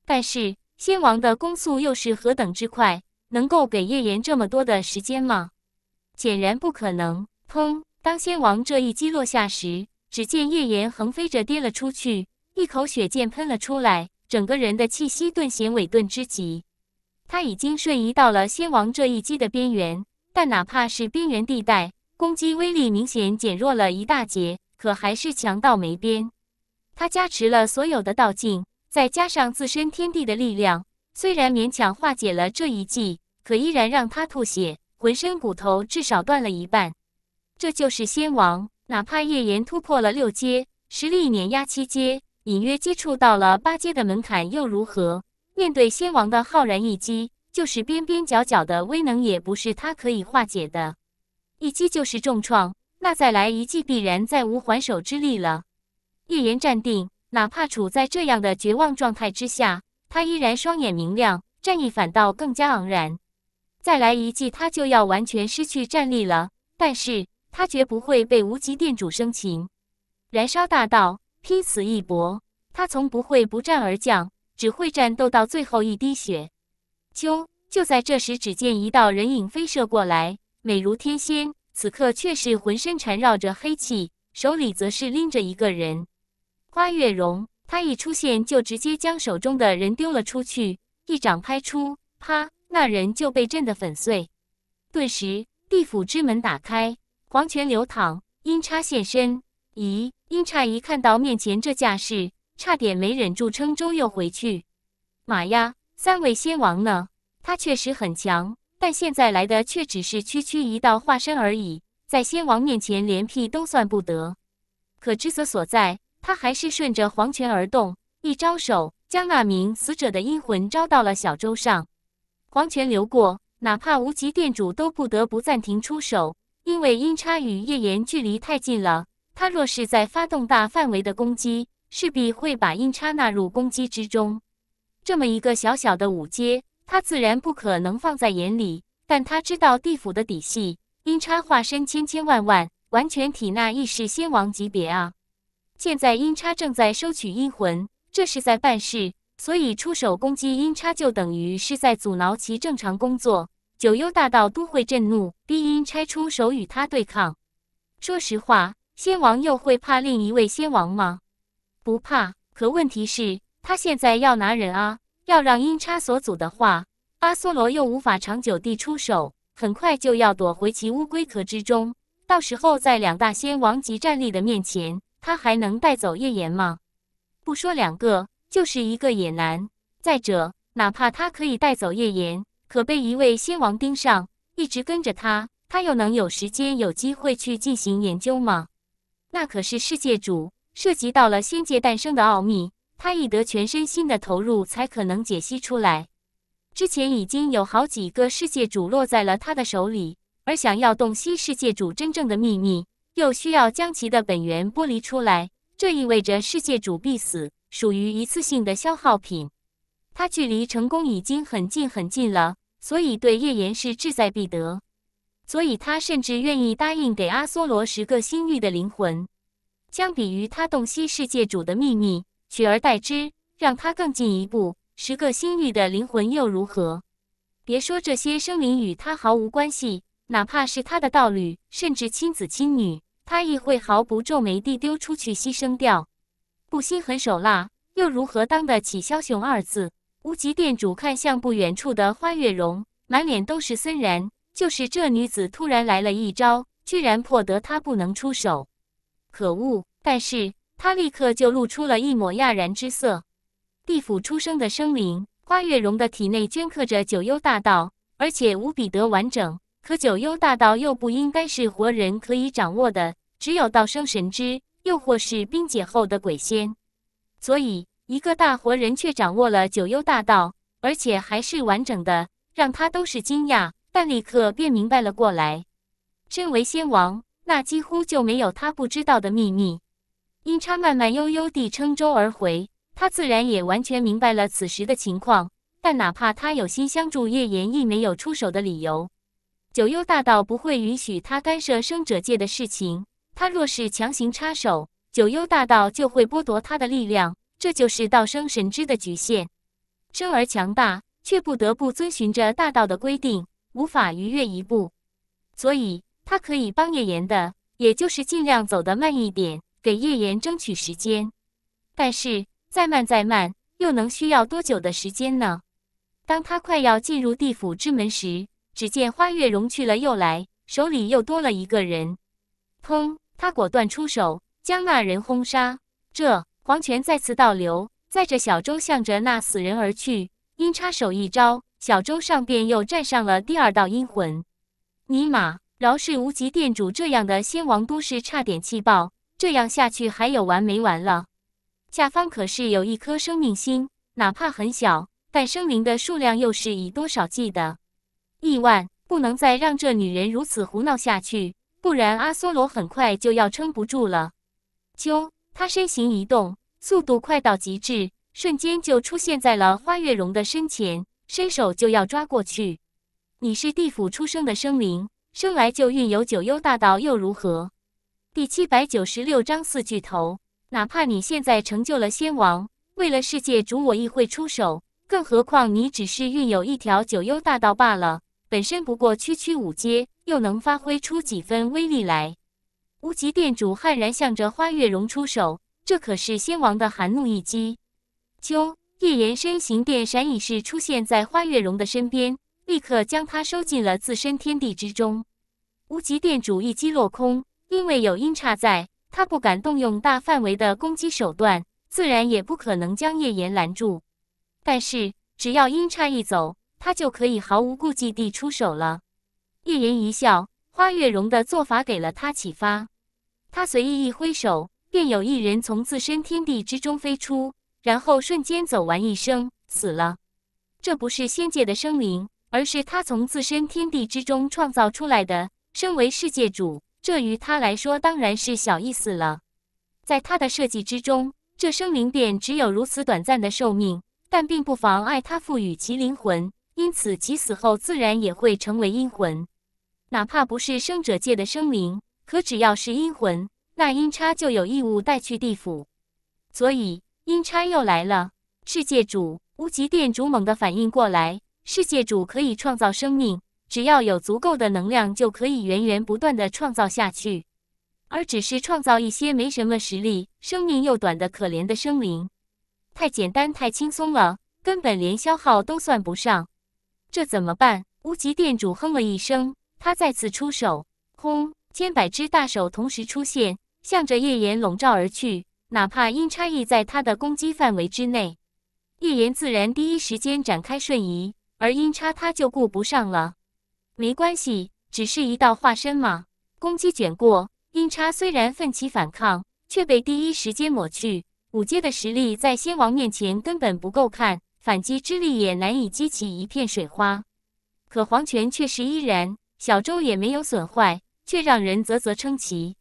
但是仙王的攻速又是何等之快，能够给叶岩这么多的时间吗？显然不可能！砰！当仙王这一击落下时，只见叶岩横飞着跌了出去，一口血剑喷了出来，整个人的气息顿显伟顿之极。他已经瞬移到了仙王这一击的边缘，但哪怕是边缘地带，攻击威力明显减弱了一大截。可还是强到没边，他加持了所有的道境，再加上自身天地的力量，虽然勉强化解了这一计，可依然让他吐血，浑身骨头至少断了一半。这就是仙王，哪怕叶岩突破了六阶，实力碾压七阶，隐约接触到了八阶的门槛又如何？面对仙王的浩然一击，就是边边角角的威能也不是他可以化解的，一击就是重创。那再来一记，必然再无还手之力了。叶言站定，哪怕处在这样的绝望状态之下，他依然双眼明亮，战意反倒更加昂然。再来一记，他就要完全失去战力了。但是他绝不会被无极殿主生擒。燃烧大道，拼死一搏，他从不会不战而降，只会战斗到最后一滴血。秋就在这时，只见一道人影飞射过来，美如天仙。此刻却是浑身缠绕着黑气，手里则是拎着一个人。花月容，他一出现就直接将手中的人丢了出去，一掌拍出，啪，那人就被震得粉碎。顿时，地府之门打开，黄泉流淌，阴差现身。咦，阴差一看到面前这架势，差点没忍住称周又回去。妈呀，三位仙王呢？他确实很强。但现在来的却只是区区一道化身而已，在先王面前连屁都算不得。可知所所在，他还是顺着黄泉而动，一招手将那名死者的阴魂招到了小舟上。黄泉流过，哪怕无极殿主都不得不暂停出手，因为阴差与叶岩距离太近了。他若是在发动大范围的攻击，势必会把阴差纳入攻击之中。这么一个小小的五阶。他自然不可能放在眼里，但他知道地府的底细，阴差化身千千万万，完全体那异世仙王级别啊。现在阴差正在收取阴魂，这是在办事，所以出手攻击阴差就等于是在阻挠其正常工作。九幽大道都会震怒，逼阴差出手与他对抗。说实话，仙王又会怕另一位仙王吗？不怕。可问题是，他现在要拿人啊。要让阴差所阻的话，阿梭罗又无法长久地出手，很快就要躲回其乌龟壳之中。到时候，在两大仙王级战力的面前，他还能带走叶岩吗？不说两个，就是一个也难。再者，哪怕他可以带走叶岩，可被一位仙王盯上，一直跟着他，他又能有时间、有机会去进行研究吗？那可是世界主，涉及到了仙界诞生的奥秘。他以得全身心的投入，才可能解析出来。之前已经有好几个世界主落在了他的手里，而想要洞悉世界主真正的秘密，又需要将其的本源剥离出来。这意味着世界主必死，属于一次性的消耗品。他距离成功已经很近很近了，所以对叶岩是志在必得。所以他甚至愿意答应给阿梭罗十个星域的灵魂。相比于他洞悉世界主的秘密。取而代之，让他更进一步。十个心域的灵魂又如何？别说这些生灵与他毫无关系，哪怕是他的道侣，甚至亲子亲女，他亦会毫不皱眉地丢出去牺牲掉。不心狠手辣，又如何当得起枭雄二字？无极殿主看向不远处的花月容，满脸都是森然。就是这女子突然来了一招，居然破得他不能出手。可恶！但是。他立刻就露出了一抹讶然之色。地府出生的生灵，花月容的体内镌刻着九幽大道，而且无比的完整。可九幽大道又不应该是活人可以掌握的，只有道生神之，又或是冰解后的鬼仙。所以，一个大活人却掌握了九幽大道，而且还是完整的，让他都是惊讶。但立刻便明白了过来。身为仙王，那几乎就没有他不知道的秘密。阴差慢慢悠悠地撑舟而回，他自然也完全明白了此时的情况。但哪怕他有心相助，叶言亦没有出手的理由。九幽大道不会允许他干涉生者界的事情，他若是强行插手，九幽大道就会剥夺他的力量。这就是道生神知的局限，生而强大，却不得不遵循着大道的规定，无法逾越一步。所以，他可以帮叶言的，也就是尽量走得慢一点。给叶岩争取时间，但是再慢再慢，又能需要多久的时间呢？当他快要进入地府之门时，只见花月容去了又来，手里又多了一个人。砰！他果断出手，将那人轰杀。这黄泉再次倒流，载着小舟向着那死人而去。阴叉手一招，小舟上便又站上了第二道阴魂。尼玛！饶是无极殿主这样的仙王，都市差点气爆。这样下去还有完没完了？下方可是有一颗生命星，哪怕很小，但生灵的数量又是以多少计的，亿万！不能再让这女人如此胡闹下去，不然阿梭罗很快就要撑不住了。啾，他身形一动，速度快到极致，瞬间就出现在了花月容的身前，伸手就要抓过去。你是地府出生的生灵，生来就运有九幽大道又如何？第七百九十六章四巨头。哪怕你现在成就了仙王，为了世界主，我亦会出手。更何况你只是运有一条九幽大道罢了，本身不过区区五阶，又能发挥出几分威力来？无极殿主悍然向着花月容出手，这可是仙王的含怒一击。秋，叶岩身形电闪，已是出现在花月容的身边，立刻将他收进了自身天地之中。无极殿主一击落空。因为有阴差在，他不敢动用大范围的攻击手段，自然也不可能将叶岩拦住。但是，只要阴差一走，他就可以毫无顾忌地出手了。叶岩一笑，花月容的做法给了他启发。他随意一挥手，便有一人从自身天地之中飞出，然后瞬间走完一生，死了。这不是仙界的生灵，而是他从自身天地之中创造出来的。身为世界主。这于他来说当然是小意思了，在他的设计之中，这生灵便只有如此短暂的寿命，但并不妨碍他赋予其灵魂，因此其死后自然也会成为阴魂。哪怕不是生者界的生灵，可只要是阴魂，那阴差就有义务带去地府。所以阴差又来了。世界主、无极殿主猛地反应过来：世界主可以创造生命。只要有足够的能量，就可以源源不断的创造下去，而只是创造一些没什么实力、生命又短的可怜的生灵，太简单太轻松了，根本连消耗都算不上。这怎么办？无极店主哼了一声，他再次出手，轰，千百只大手同时出现，向着叶岩笼罩而去。哪怕阴差异在他的攻击范围之内，叶岩自然第一时间展开瞬移，而阴差他就顾不上了。没关系，只是一道化身嘛。攻击卷过阴叉，虽然奋起反抗，却被第一时间抹去。五阶的实力在仙王面前根本不够看，反击之力也难以激起一片水花。可黄泉却是依然，小舟也没有损坏，却让人啧啧称奇。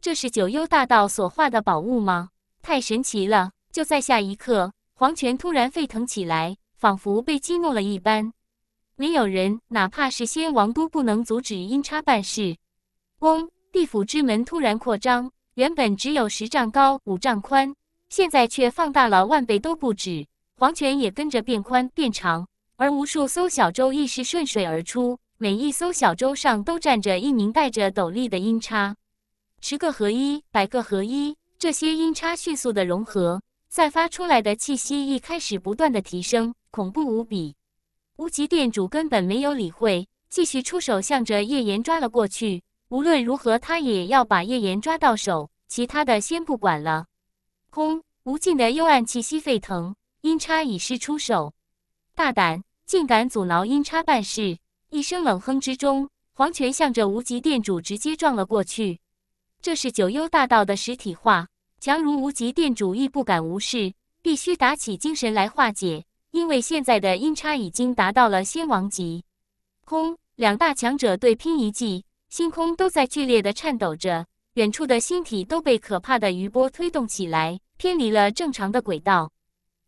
这是九幽大道所化的宝物吗？太神奇了！就在下一刻，黄泉突然沸腾起来，仿佛被激怒了一般。没有人，哪怕是仙王，都不能阻止阴差办事。嗡！地府之门突然扩张，原本只有十丈高、五丈宽，现在却放大了万倍都不止。黄泉也跟着变宽变长，而无数艘小舟亦是顺水而出，每一艘小舟上都站着一名戴着斗笠的阴差，十个合一，百个合一，这些阴差迅速的融合，散发出来的气息一开始不断的提升，恐怖无比。无极店主根本没有理会，继续出手，向着叶岩抓了过去。无论如何，他也要把叶岩抓到手，其他的先不管了。轰！无尽的幽暗气息沸腾，阴差已是出手。大胆，竟敢阻挠阴差办事！一声冷哼之中，黄泉向着无极店主直接撞了过去。这是九幽大道的实体化，强如无极店主亦不敢无视，必须打起精神来化解。因为现在的阴差已经达到了仙王级，空两大强者对拼一记，星空都在剧烈的颤抖着，远处的星体都被可怕的余波推动起来，偏离了正常的轨道。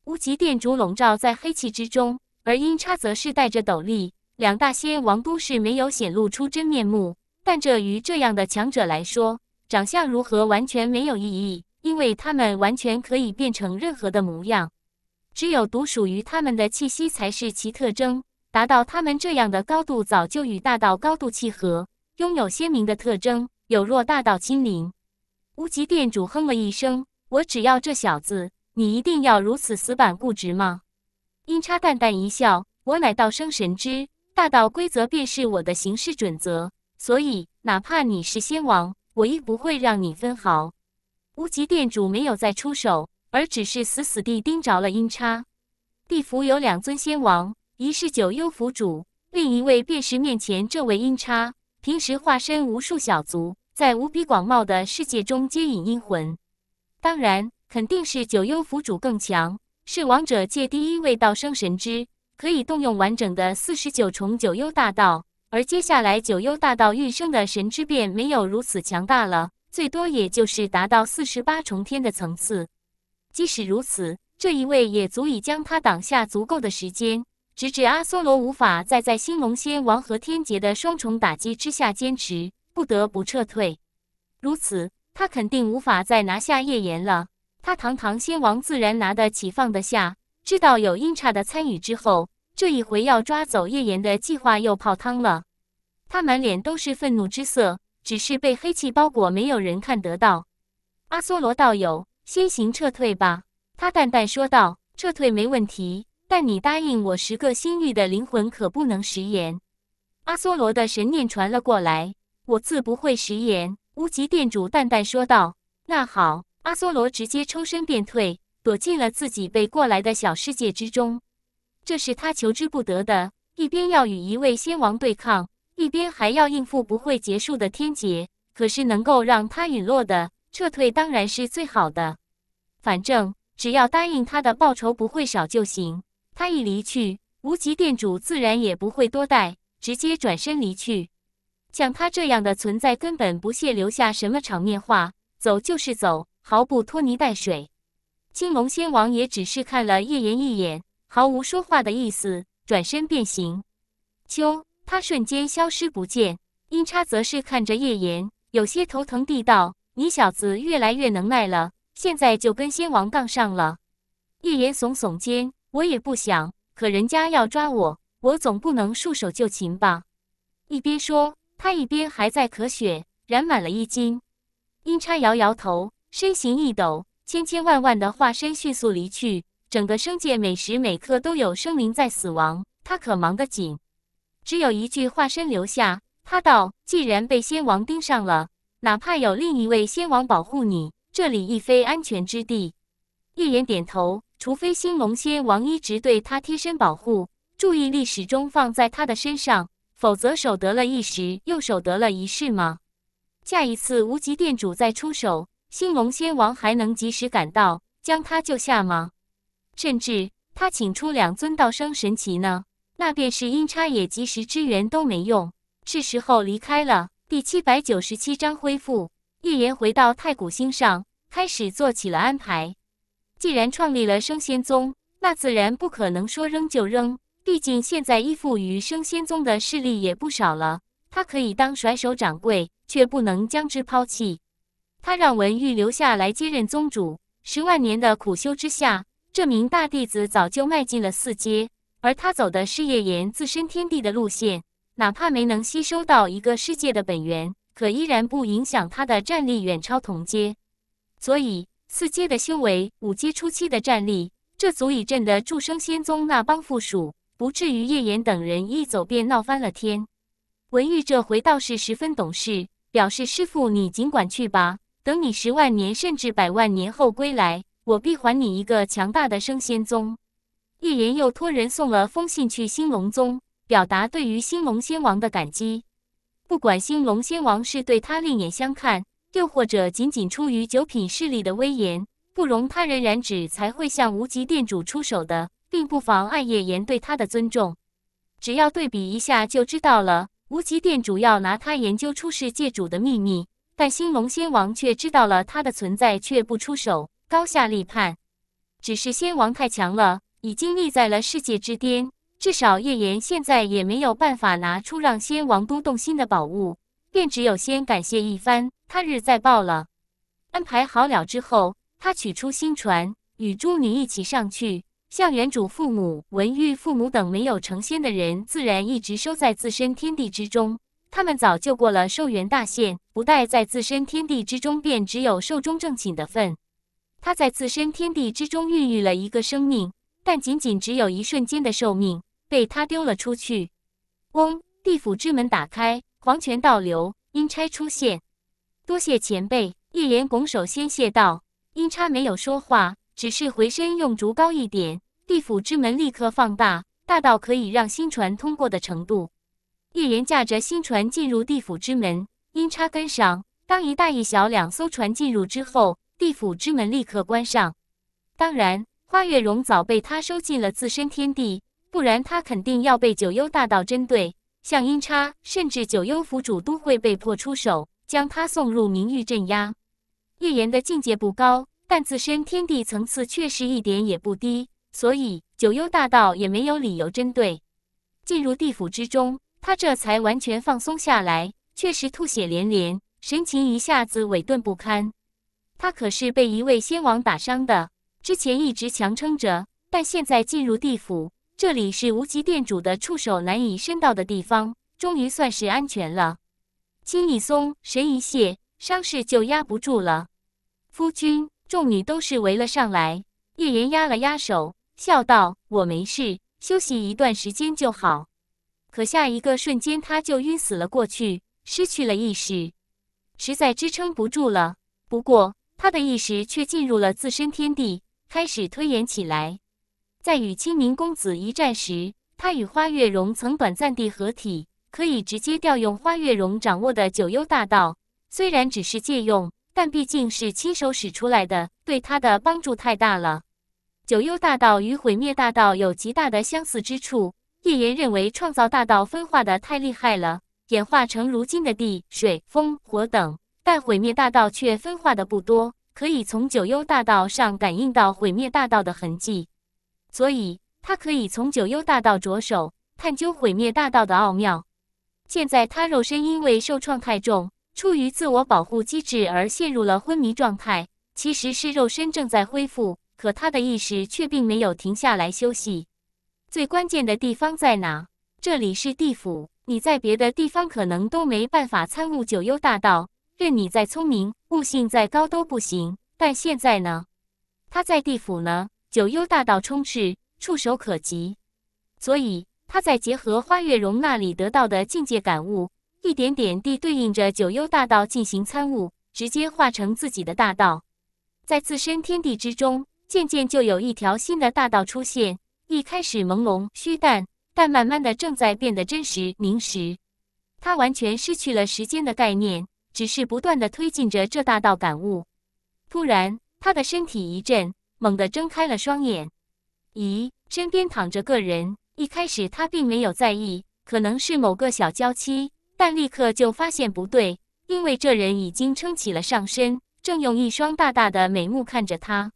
无极殿主笼罩在黑气之中，而阴差则是戴着斗笠，两大仙王都是没有显露出真面目。但这于这样的强者来说，长相如何完全没有意义，因为他们完全可以变成任何的模样。只有独属于他们的气息才是其特征。达到他们这样的高度，早就与大道高度契合，拥有鲜明的特征。有若大道亲临。无极店主哼了一声：“我只要这小子，你一定要如此死板固执吗？”阴差淡淡一笑：“我乃道生神之大道，规则便是我的行事准则。所以，哪怕你是仙王，我亦不会让你分毫。”无极店主没有再出手。而只是死死地盯着了阴差。地府有两尊仙王，一是九幽府主，另一位便是面前这位阴差。平时化身无数小卒，在无比广袤的世界中接引阴魂。当然，肯定是九幽府主更强，是王者界第一位道生神之，可以动用完整的四十九重九幽大道。而接下来九幽大道欲生的神之变，没有如此强大了，最多也就是达到四十八重天的层次。即使如此，这一位也足以将他挡下足够的时间，直至阿梭罗无法再在兴龙仙王和天劫的双重打击之下坚持，不得不撤退。如此，他肯定无法再拿下叶岩了。他堂堂仙王，自然拿得起放得下。知道有阴差的参与之后，这一回要抓走叶岩的计划又泡汤了。他满脸都是愤怒之色，只是被黑气包裹，没有人看得到。阿梭罗道友。先行撤退吧，他淡淡说道。撤退没问题，但你答应我十个星域的灵魂，可不能食言。阿梭罗的神念传了过来，我自不会食言。无极殿主淡淡说道。那好，阿梭罗直接抽身便退，躲进了自己背过来的小世界之中。这是他求之不得的，一边要与一位仙王对抗，一边还要应付不会结束的天劫。可是能够让他陨落的。撤退当然是最好的，反正只要答应他的报酬不会少就行。他一离去，无极店主自然也不会多待，直接转身离去。像他这样的存在，根本不屑留下什么场面话，走就是走，毫不拖泥带水。青龙仙王也只是看了叶岩一眼，毫无说话的意思，转身便行。秋，他瞬间消失不见。阴差则是看着叶岩，有些头疼地道。你小子越来越能耐了，现在就跟仙王杠上了。叶言耸耸肩，我也不想，可人家要抓我，我总不能束手就擒吧。一边说，他一边还在咳血，染满了衣襟。阴差摇摇头，身形一抖，千千万万的化身迅速离去。整个生界每时每刻都有生灵在死亡，他可忙得紧，只有一具化身留下。他道：“既然被仙王盯上了。”哪怕有另一位仙王保护你，这里亦非安全之地。叶言点头，除非新龙仙王一直对他贴身保护，注意力始终放在他的身上，否则守得了一时，又守得了一世吗？下一次无极殿主再出手，新龙仙王还能及时赶到将他救下吗？甚至他请出两尊道生神祇呢，那便是阴差也及时支援都没用。是时候离开了。第七百九十七章恢复。叶岩回到太古星上，开始做起了安排。既然创立了升仙宗，那自然不可能说扔就扔。毕竟现在依附于升仙宗的势力也不少了，他可以当甩手掌柜，却不能将之抛弃。他让文玉留下来接任宗主。十万年的苦修之下，这名大弟子早就迈进了四阶，而他走的是叶岩自身天地的路线。哪怕没能吸收到一个世界的本源，可依然不影响他的战力远超同阶。所以四阶的修为，五阶初期的战力，这足以震得祝生仙宗那帮附属不至于叶岩等人一走便闹翻了天。文玉这回倒是十分懂事，表示师傅你尽管去吧，等你十万年甚至百万年后归来，我必还你一个强大的升仙宗。叶岩又托人送了封信去兴隆宗。表达对于兴隆仙王的感激，不管兴隆仙王是对他另眼相看，又或者仅仅出于九品势力的威严，不容他人染指才会向无极殿主出手的，并不妨碍叶岩对他的尊重。只要对比一下就知道了。无极殿主要拿他研究出世界主的秘密，但兴隆仙王却知道了他的存在，却不出手，高下立判。只是仙王太强了，已经立在了世界之巅。至少叶言现在也没有办法拿出让仙王都动心的宝物，便只有先感谢一番，他日再报了。安排好了之后，他取出新船，与诸女一起上去。向原主父母、文玉父母等没有成仙的人，自然一直收在自身天地之中。他们早就过了寿元大限，不待在自身天地之中，便只有寿终正寝的份。他在自身天地之中孕育了一个生命，但仅仅只有一瞬间的寿命。被他丢了出去。嗡，地府之门打开，黄泉倒流，阴差出现。多谢前辈，叶莲拱手先谢道。阴差没有说话，只是回身用竹篙一点，地府之门立刻放大，大到可以让新船通过的程度。叶莲驾着新船进入地府之门，阴差跟上。当一大一小两艘船进入之后，地府之门立刻关上。当然，花月容早被他收进了自身天地。不然他肯定要被九幽大道针对，像阴差甚至九幽府主都会被迫出手，将他送入冥域镇压。叶岩的境界不高，但自身天地层次确实一点也不低，所以九幽大道也没有理由针对。进入地府之中，他这才完全放松下来，却是吐血连连，神情一下子萎顿不堪。他可是被一位仙王打伤的，之前一直强撑着，但现在进入地府。这里是无极店主的触手难以伸到的地方，终于算是安全了。心一松，神一懈，伤势就压不住了。夫君，众女都是围了上来。叶言压了压手，笑道：“我没事，休息一段时间就好。”可下一个瞬间，他就晕死了过去，失去了意识，实在支撑不住了。不过，他的意识却进入了自身天地，开始推演起来。在与青明公子一战时，他与花月容曾短暂地合体，可以直接调用花月容掌握的九幽大道。虽然只是借用，但毕竟是亲手使出来的，对他的帮助太大了。九幽大道与毁灭大道有极大的相似之处。叶岩认为，创造大道分化的太厉害了，演化成如今的地、水、风、火等，但毁灭大道却分化的不多，可以从九幽大道上感应到毁灭大道的痕迹。所以他可以从九幽大道着手探究毁灭大道的奥妙。现在他肉身因为受创太重，出于自我保护机制而陷入了昏迷状态，其实是肉身正在恢复，可他的意识却并没有停下来休息。最关键的地方在哪？这里是地府，你在别的地方可能都没办法参悟九幽大道，任你再聪明，悟性再高都不行。但现在呢？他在地府呢？九幽大道充斥，触手可及，所以他在结合花月容那里得到的境界感悟，一点点地对应着九幽大道进行参悟，直接化成自己的大道，在自身天地之中，渐渐就有一条新的大道出现。一开始朦胧虚淡，但慢慢的正在变得真实凝实。他完全失去了时间的概念，只是不断的推进着这大道感悟。突然，他的身体一震。猛地睁开了双眼，咦，身边躺着个人。一开始他并没有在意，可能是某个小娇妻，但立刻就发现不对，因为这人已经撑起了上身，正用一双大大的美目看着他。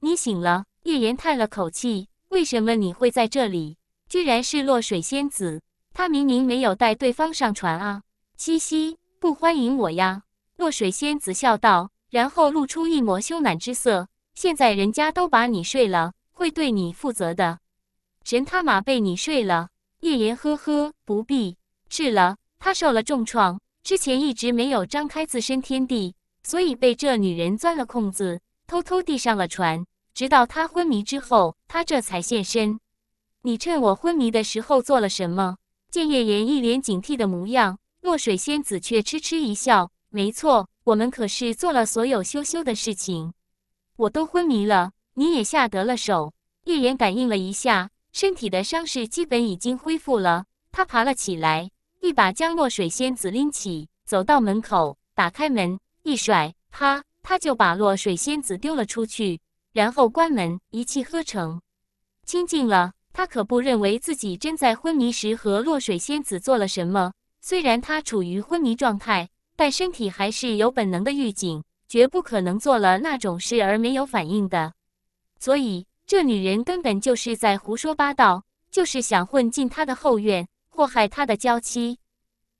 你醒了，叶言叹了口气，为什么你会在这里？居然是落水仙子，他明明没有带对方上船啊！嘻嘻，不欢迎我呀？落水仙子笑道，然后露出一抹羞赧之色。现在人家都把你睡了，会对你负责的。神他妈被你睡了！叶岩呵呵，不必治了。他受了重创，之前一直没有张开自身天地，所以被这女人钻了空子，偷偷地上了船。直到他昏迷之后，他这才现身。你趁我昏迷的时候做了什么？见叶岩一脸警惕的模样，落水仙子却痴痴一笑：“没错，我们可是做了所有羞羞的事情。”我都昏迷了，你也下得了手？叶言感应了一下，身体的伤势基本已经恢复了。他爬了起来，一把将落水仙子拎起，走到门口，打开门，一甩，啪，他就把落水仙子丢了出去，然后关门，一气呵成。清静了，他可不认为自己真在昏迷时和落水仙子做了什么。虽然他处于昏迷状态，但身体还是有本能的预警。绝不可能做了那种事而没有反应的，所以这女人根本就是在胡说八道，就是想混进他的后院，祸害他的娇妻，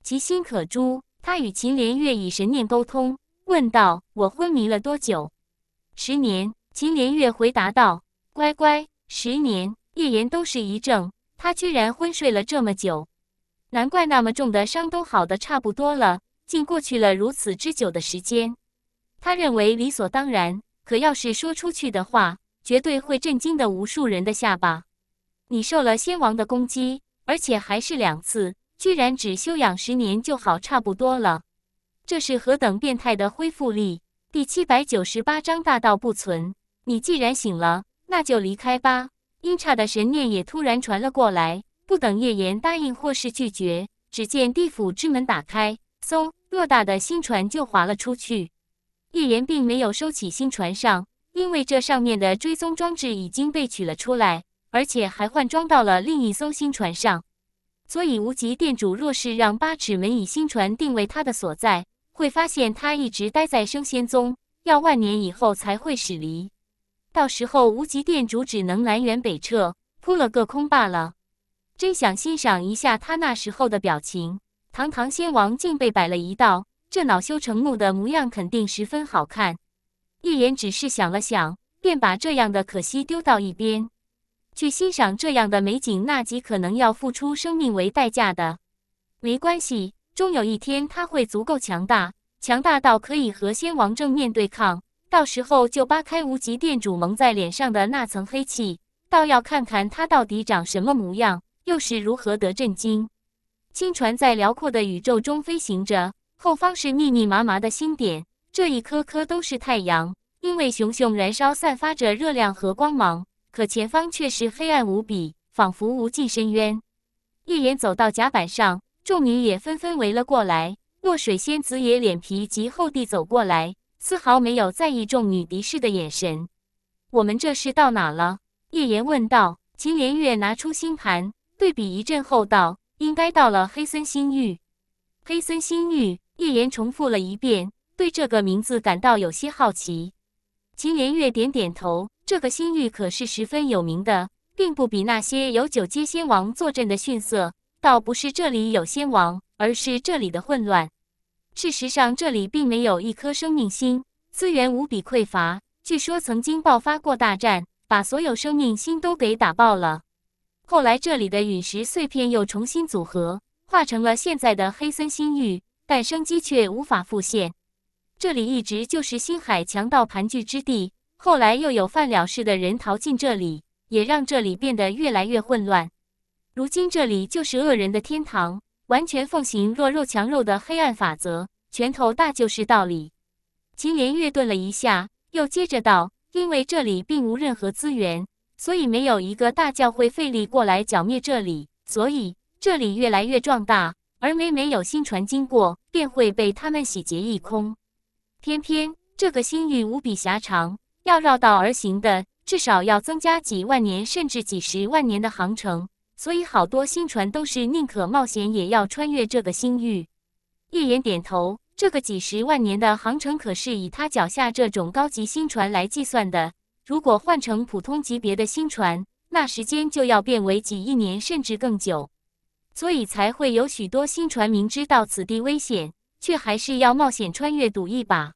其心可诛。他与秦连月以神念沟通，问道：“我昏迷了多久？”“十年。”秦连月回答道。“乖乖，十年！”叶岩都是一怔，他居然昏睡了这么久，难怪那么重的伤都好的差不多了，竟过去了如此之久的时间。他认为理所当然，可要是说出去的话，绝对会震惊的无数人的下巴。你受了仙王的攻击，而且还是两次，居然只修养十年就好差不多了，这是何等变态的恢复力！第七百九十八章大道不存。你既然醒了，那就离开吧。阴差的神念也突然传了过来，不等叶言答应或是拒绝，只见地府之门打开，嗖，偌大的星船就滑了出去。叶莲并没有收起新船上，因为这上面的追踪装置已经被取了出来，而且还换装到了另一艘新船上。所以无极店主若是让八尺门以新船定位他的所在，会发现他一直待在升仙宗，要万年以后才会驶离。到时候无极店主只能南辕北辙，扑了个空罢了。真想欣赏一下他那时候的表情，堂堂仙王竟被摆了一道。这恼羞成怒的模样肯定十分好看。一言只是想了想，便把这样的可惜丢到一边，去欣赏这样的美景。那极可能要付出生命为代价的。没关系，终有一天他会足够强大，强大到可以和先王正面对抗。到时候就扒开无极殿主蒙在脸上的那层黑气，倒要看看他到底长什么模样，又是如何得震惊。轻船在辽阔的宇宙中飞行着。后方是密密麻麻的星点，这一颗颗都是太阳，因为熊熊燃烧，散发着热量和光芒。可前方却是黑暗无比，仿佛无尽深渊。叶岩走到甲板上，众女也纷纷围了过来。落水仙子也脸皮极厚地走过来，丝毫没有在意众女敌视的眼神。我们这是到哪了？叶岩问道。秦连月拿出星盘，对比一阵后道：“应该到了黑森星域。”黑森星域。叶岩重复了一遍，对这个名字感到有些好奇。秦连月点点头：“这个星域可是十分有名的，并不比那些有九阶仙王坐镇的逊色。倒不是这里有仙王，而是这里的混乱。事实上，这里并没有一颗生命星，资源无比匮乏。据说曾经爆发过大战，把所有生命星都给打爆了。后来这里的陨石碎片又重新组合，化成了现在的黑森星域。”但生机却无法复现，这里一直就是星海强盗盘踞之地。后来又有犯了事的人逃进这里，也让这里变得越来越混乱。如今这里就是恶人的天堂，完全奉行弱肉强肉的黑暗法则，拳头大就是道理。秦莲月顿了一下，又接着道：“因为这里并无任何资源，所以没有一个大教会费力过来剿灭这里，所以这里越来越壮大。”而每每有新船经过，便会被他们洗劫一空。偏偏这个星域无比狭长，要绕道而行的，至少要增加几万年，甚至几十万年的航程。所以，好多新船都是宁可冒险，也要穿越这个星域。叶岩点头，这个几十万年的航程可是以他脚下这种高级星船来计算的。如果换成普通级别的星船，那时间就要变为几亿年，甚至更久。所以才会有许多新船，明知道此地危险，却还是要冒险穿越赌一把。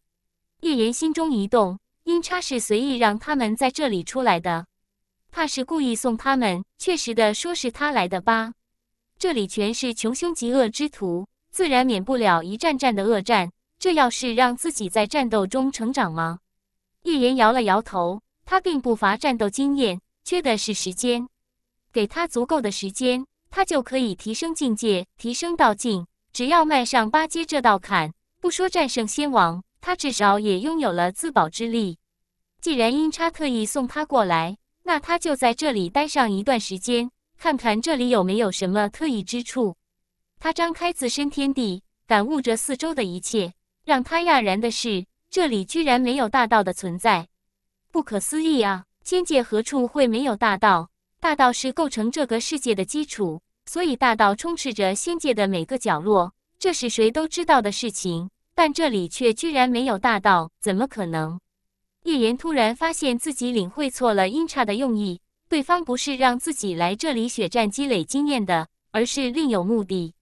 叶言心中一动，阴差是随意让他们在这里出来的，怕是故意送他们。确实的，说是他来的吧？这里全是穷凶极恶之徒，自然免不了一战战的恶战。这要是让自己在战斗中成长吗？叶言摇了摇头，他并不乏战斗经验，缺的是时间。给他足够的时间。他就可以提升境界，提升道境。只要迈上八阶这道坎，不说战胜仙王，他至少也拥有了自保之力。既然阴差特意送他过来，那他就在这里待上一段时间，看看这里有没有什么特异之处。他张开自身天地，感悟着四周的一切。让他讶然的是，这里居然没有大道的存在，不可思议啊！仙界何处会没有大道？大道是构成这个世界的基础，所以大道充斥着仙界的每个角落，这是谁都知道的事情。但这里却居然没有大道，怎么可能？叶言突然发现自己领会错了音差的用意，对方不是让自己来这里血战积累经验的，而是另有目的。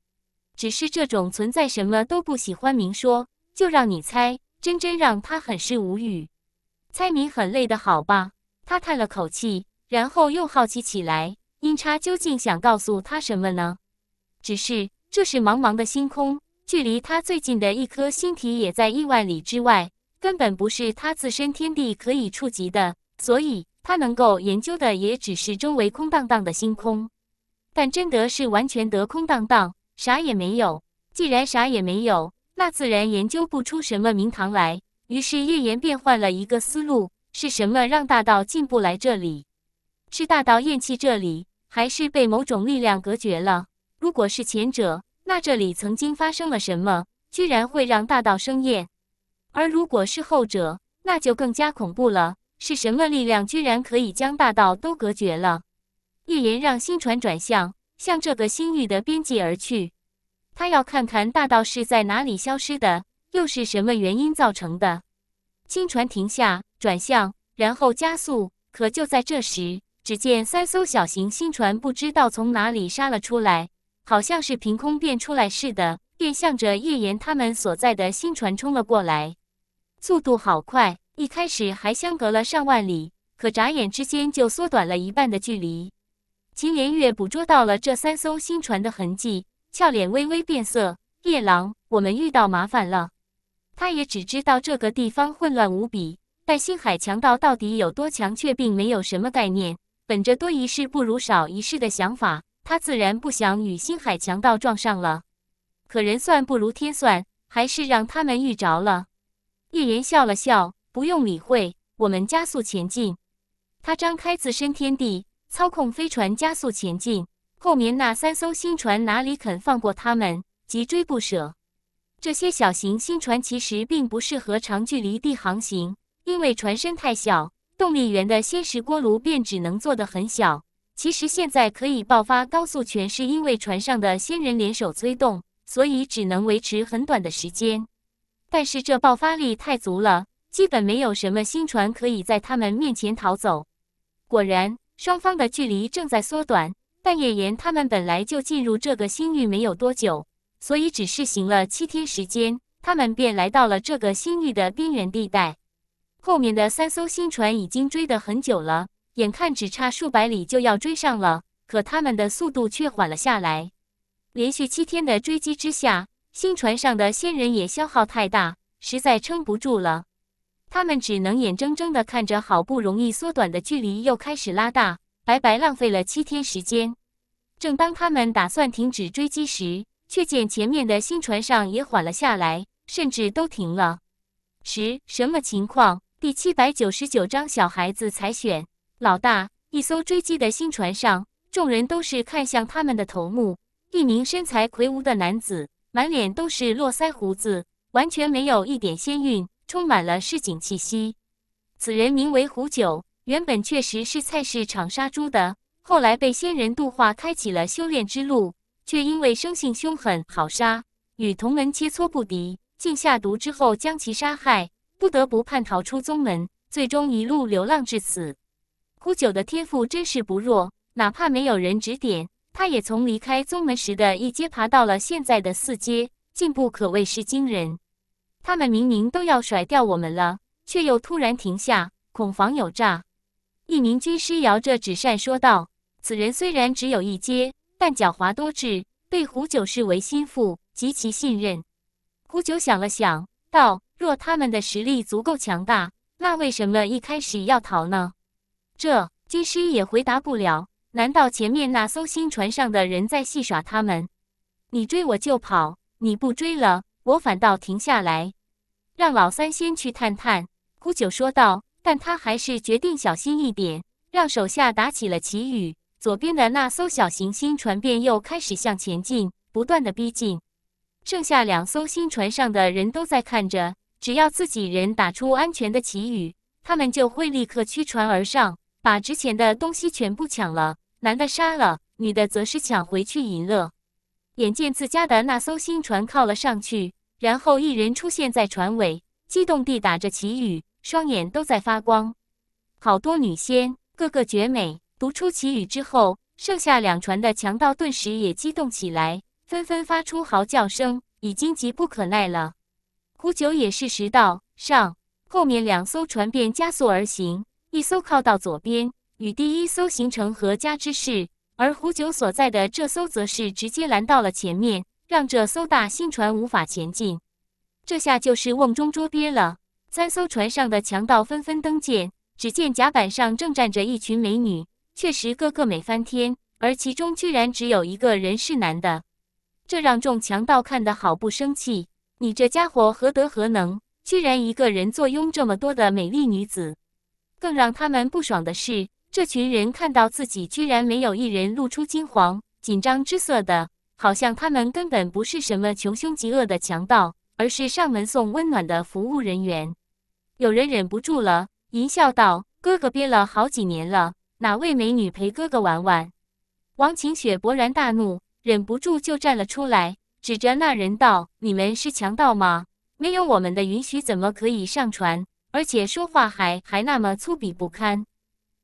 只是这种存在什么都不喜欢明说，就让你猜，真真让他很是无语。猜谜很累的，好吧？他叹了口气。然后又好奇起来，阴差究竟想告诉他什么呢？只是这是茫茫的星空，距离他最近的一颗星体也在亿万里之外，根本不是他自身天地可以触及的，所以他能够研究的也只是周围空荡荡的星空。但真的是完全得空荡荡，啥也没有。既然啥也没有，那自然研究不出什么名堂来。于是叶岩便换了一个思路：是什么让大道进不来这里？是大道厌弃这里，还是被某种力量隔绝了？如果是前者，那这里曾经发生了什么，居然会让大道生厌？而如果是后者，那就更加恐怖了。是什么力量，居然可以将大道都隔绝了？叶言让星船转向，向这个星域的边际而去。他要看看大道是在哪里消失的，又是什么原因造成的。星船停下，转向，然后加速。可就在这时，只见三艘小型星船不知道从哪里杀了出来，好像是凭空变出来似的，便向着叶岩他们所在的新船冲了过来，速度好快，一开始还相隔了上万里，可眨眼之间就缩短了一半的距离。秦连月捕捉到了这三艘新船的痕迹，俏脸微微变色：“夜郎，我们遇到麻烦了。”他也只知道这个地方混乱无比，但星海强盗到底有多强，却并没有什么概念。本着多一事不如少一事的想法，他自然不想与星海强盗撞上了。可人算不如天算，还是让他们遇着了。叶岩笑了笑，不用理会，我们加速前进。他张开自身天地，操控飞船加速前进。后面那三艘星船哪里肯放过他们，急追不舍。这些小型星船其实并不适合长距离地航行，因为船身太小。动力源的鲜食锅炉便只能做得很小。其实现在可以爆发高速全是因为船上的仙人联手催动，所以只能维持很短的时间。但是这爆发力太足了，基本没有什么新船可以在他们面前逃走。果然，双方的距离正在缩短。但叶岩他们本来就进入这个星域没有多久，所以只是行了七天时间，他们便来到了这个星域的边缘地带。后面的三艘新船已经追得很久了，眼看只差数百里就要追上了，可他们的速度却缓了下来。连续七天的追击之下，新船上的仙人也消耗太大，实在撑不住了。他们只能眼睁睁地看着好不容易缩短的距离又开始拉大，白白浪费了七天时间。正当他们打算停止追击时，却见前面的新船上也缓了下来，甚至都停了。十什么情况？第七百九十九章小孩子才选老大。一艘追击的新船上，众人都是看向他们的头目，一名身材魁梧的男子，满脸都是络腮胡子，完全没有一点仙韵，充满了市井气息。此人名为胡九，原本确实是菜市场杀猪的，后来被仙人度化，开启了修炼之路，却因为生性凶狠好杀，与同门切磋不敌，竟下毒之后将其杀害。不得不叛逃出宗门，最终一路流浪至此。胡九的天赋真是不弱，哪怕没有人指点，他也从离开宗门时的一阶爬到了现在的四阶，进步可谓是惊人。他们明明都要甩掉我们了，却又突然停下，恐防有诈。一名军师摇着纸扇说道：“此人虽然只有一阶，但狡猾多智，被胡九视为心腹，极其信任。”胡九想了想，道。若他们的实力足够强大，那为什么一开始要逃呢？这军师也回答不了。难道前面那艘新船上的人在戏耍他们？你追我就跑，你不追了，我反倒停下来，让老三先去探探。”孤九说道，但他还是决定小心一点，让手下打起了旗语。左边的那艘小行星船便又开始向前进，不断的逼近。剩下两艘新船上的人都在看着。只要自己人打出安全的旗语，他们就会立刻驱船而上，把值钱的东西全部抢了，男的杀了，女的则是抢回去淫乐。眼见自家的那艘新船靠了上去，然后一人出现在船尾，激动地打着旗语，双眼都在发光。好多女仙，个个绝美。读出旗语之后，剩下两船的强盗顿时也激动起来，纷纷发出嚎叫声，已经急不可耐了。胡九也是识道，上后面两艘船便加速而行，一艘靠到左边，与第一艘形成合夹之势；而胡九所在的这艘则是直接拦到了前面，让这艘大新船无法前进。这下就是瓮中捉鳖了。三艘船上的强盗纷纷登舰，只见甲板上正站着一群美女，确实个个美翻天，而其中居然只有一个人是男的，这让众强盗看得好不生气。你这家伙何德何能，居然一个人坐拥这么多的美丽女子？更让他们不爽的是，这群人看到自己居然没有一人露出惊慌紧张之色的，好像他们根本不是什么穷凶极恶的强盗，而是上门送温暖的服务人员。有人忍不住了，淫笑道：“哥哥憋了好几年了，哪位美女陪哥哥玩玩？”王晴雪勃然大怒，忍不住就站了出来。指着那人道：“你们是强盗吗？没有我们的允许，怎么可以上船？而且说话还还那么粗鄙不堪！”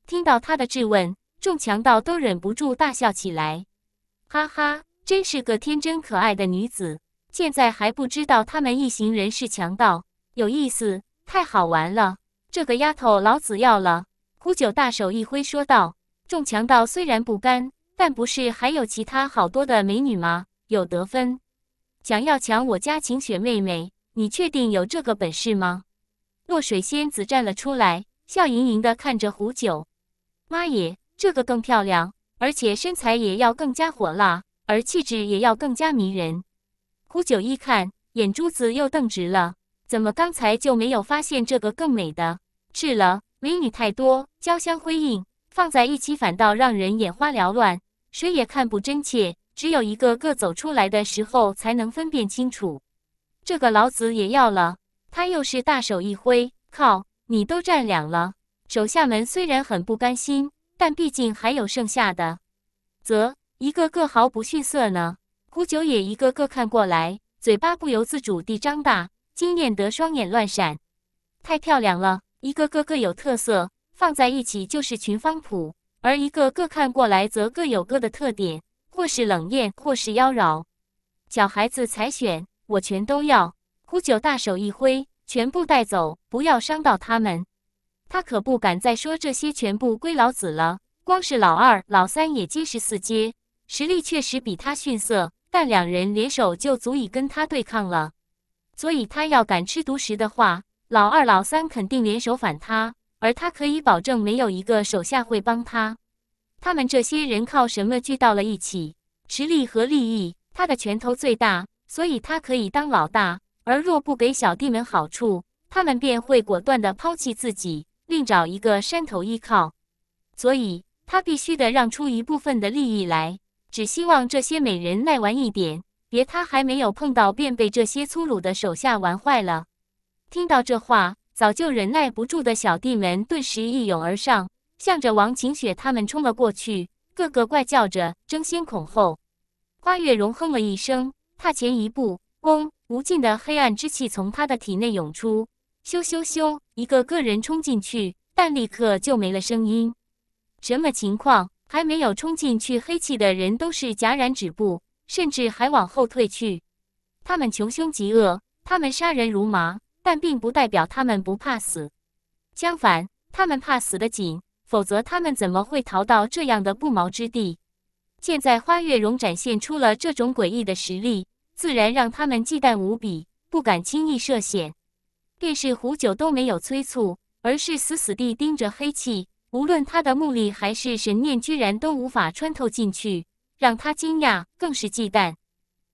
听到他的质问，众强盗都忍不住大笑起来：“哈哈，真是个天真可爱的女子！现在还不知道他们一行人是强盗，有意思，太好玩了！这个丫头，老子要了！”呼九大手一挥说道：“众强盗虽然不甘，但不是还有其他好多的美女吗？有得分。”想要抢我家晴雪妹妹，你确定有这个本事吗？落水仙子站了出来，笑盈盈的看着胡九。妈耶，这个更漂亮，而且身材也要更加火辣，而气质也要更加迷人。胡九一看，眼珠子又瞪直了。怎么刚才就没有发现这个更美的？是了，美女太多，交相辉映，放在一起反倒让人眼花缭乱，谁也看不真切。只有一个个走出来的时候，才能分辨清楚。这个老子也要了，他又是大手一挥，靠，你都占两了。手下们虽然很不甘心，但毕竟还有剩下的，则一个个毫不逊色呢。胡九也一个个看过来，嘴巴不由自主地张大，惊艳得双眼乱闪。太漂亮了，一个个各有特色，放在一起就是群芳谱；而一个个看过来，则各有各的特点。或是冷艳，或是妖娆，小孩子才选，我全都要。呼九大手一挥，全部带走，不要伤到他们。他可不敢再说这些全部归老子了。光是老二、老三也皆是四阶，实力确实比他逊色，但两人联手就足以跟他对抗了。所以他要敢吃独食的话，老二、老三肯定联手反他，而他可以保证没有一个手下会帮他。他们这些人靠什么聚到了一起？实力和利益。他的拳头最大，所以他可以当老大。而若不给小弟们好处，他们便会果断地抛弃自己，另找一个山头依靠。所以，他必须得让出一部分的利益来。只希望这些美人耐玩一点，别他还没有碰到，便被这些粗鲁的手下玩坏了。听到这话，早就忍耐不住的小弟们顿时一涌而上。向着王晴雪他们冲了过去，个个怪叫着，争先恐后。花月容哼了一声，踏前一步，嗡，无尽的黑暗之气从他的体内涌出，咻咻咻，一个个人冲进去，但立刻就没了声音。什么情况？还没有冲进去黑气的人都是戛然止步，甚至还往后退去。他们穷凶极恶，他们杀人如麻，但并不代表他们不怕死，相反，他们怕死得紧。否则他们怎么会逃到这样的不毛之地？现在花月容展现出了这种诡异的实力，自然让他们忌惮无比，不敢轻易涉险。便是胡九都没有催促，而是死死地盯着黑气。无论他的目力还是神念，居然都无法穿透进去，让他惊讶，更是忌惮。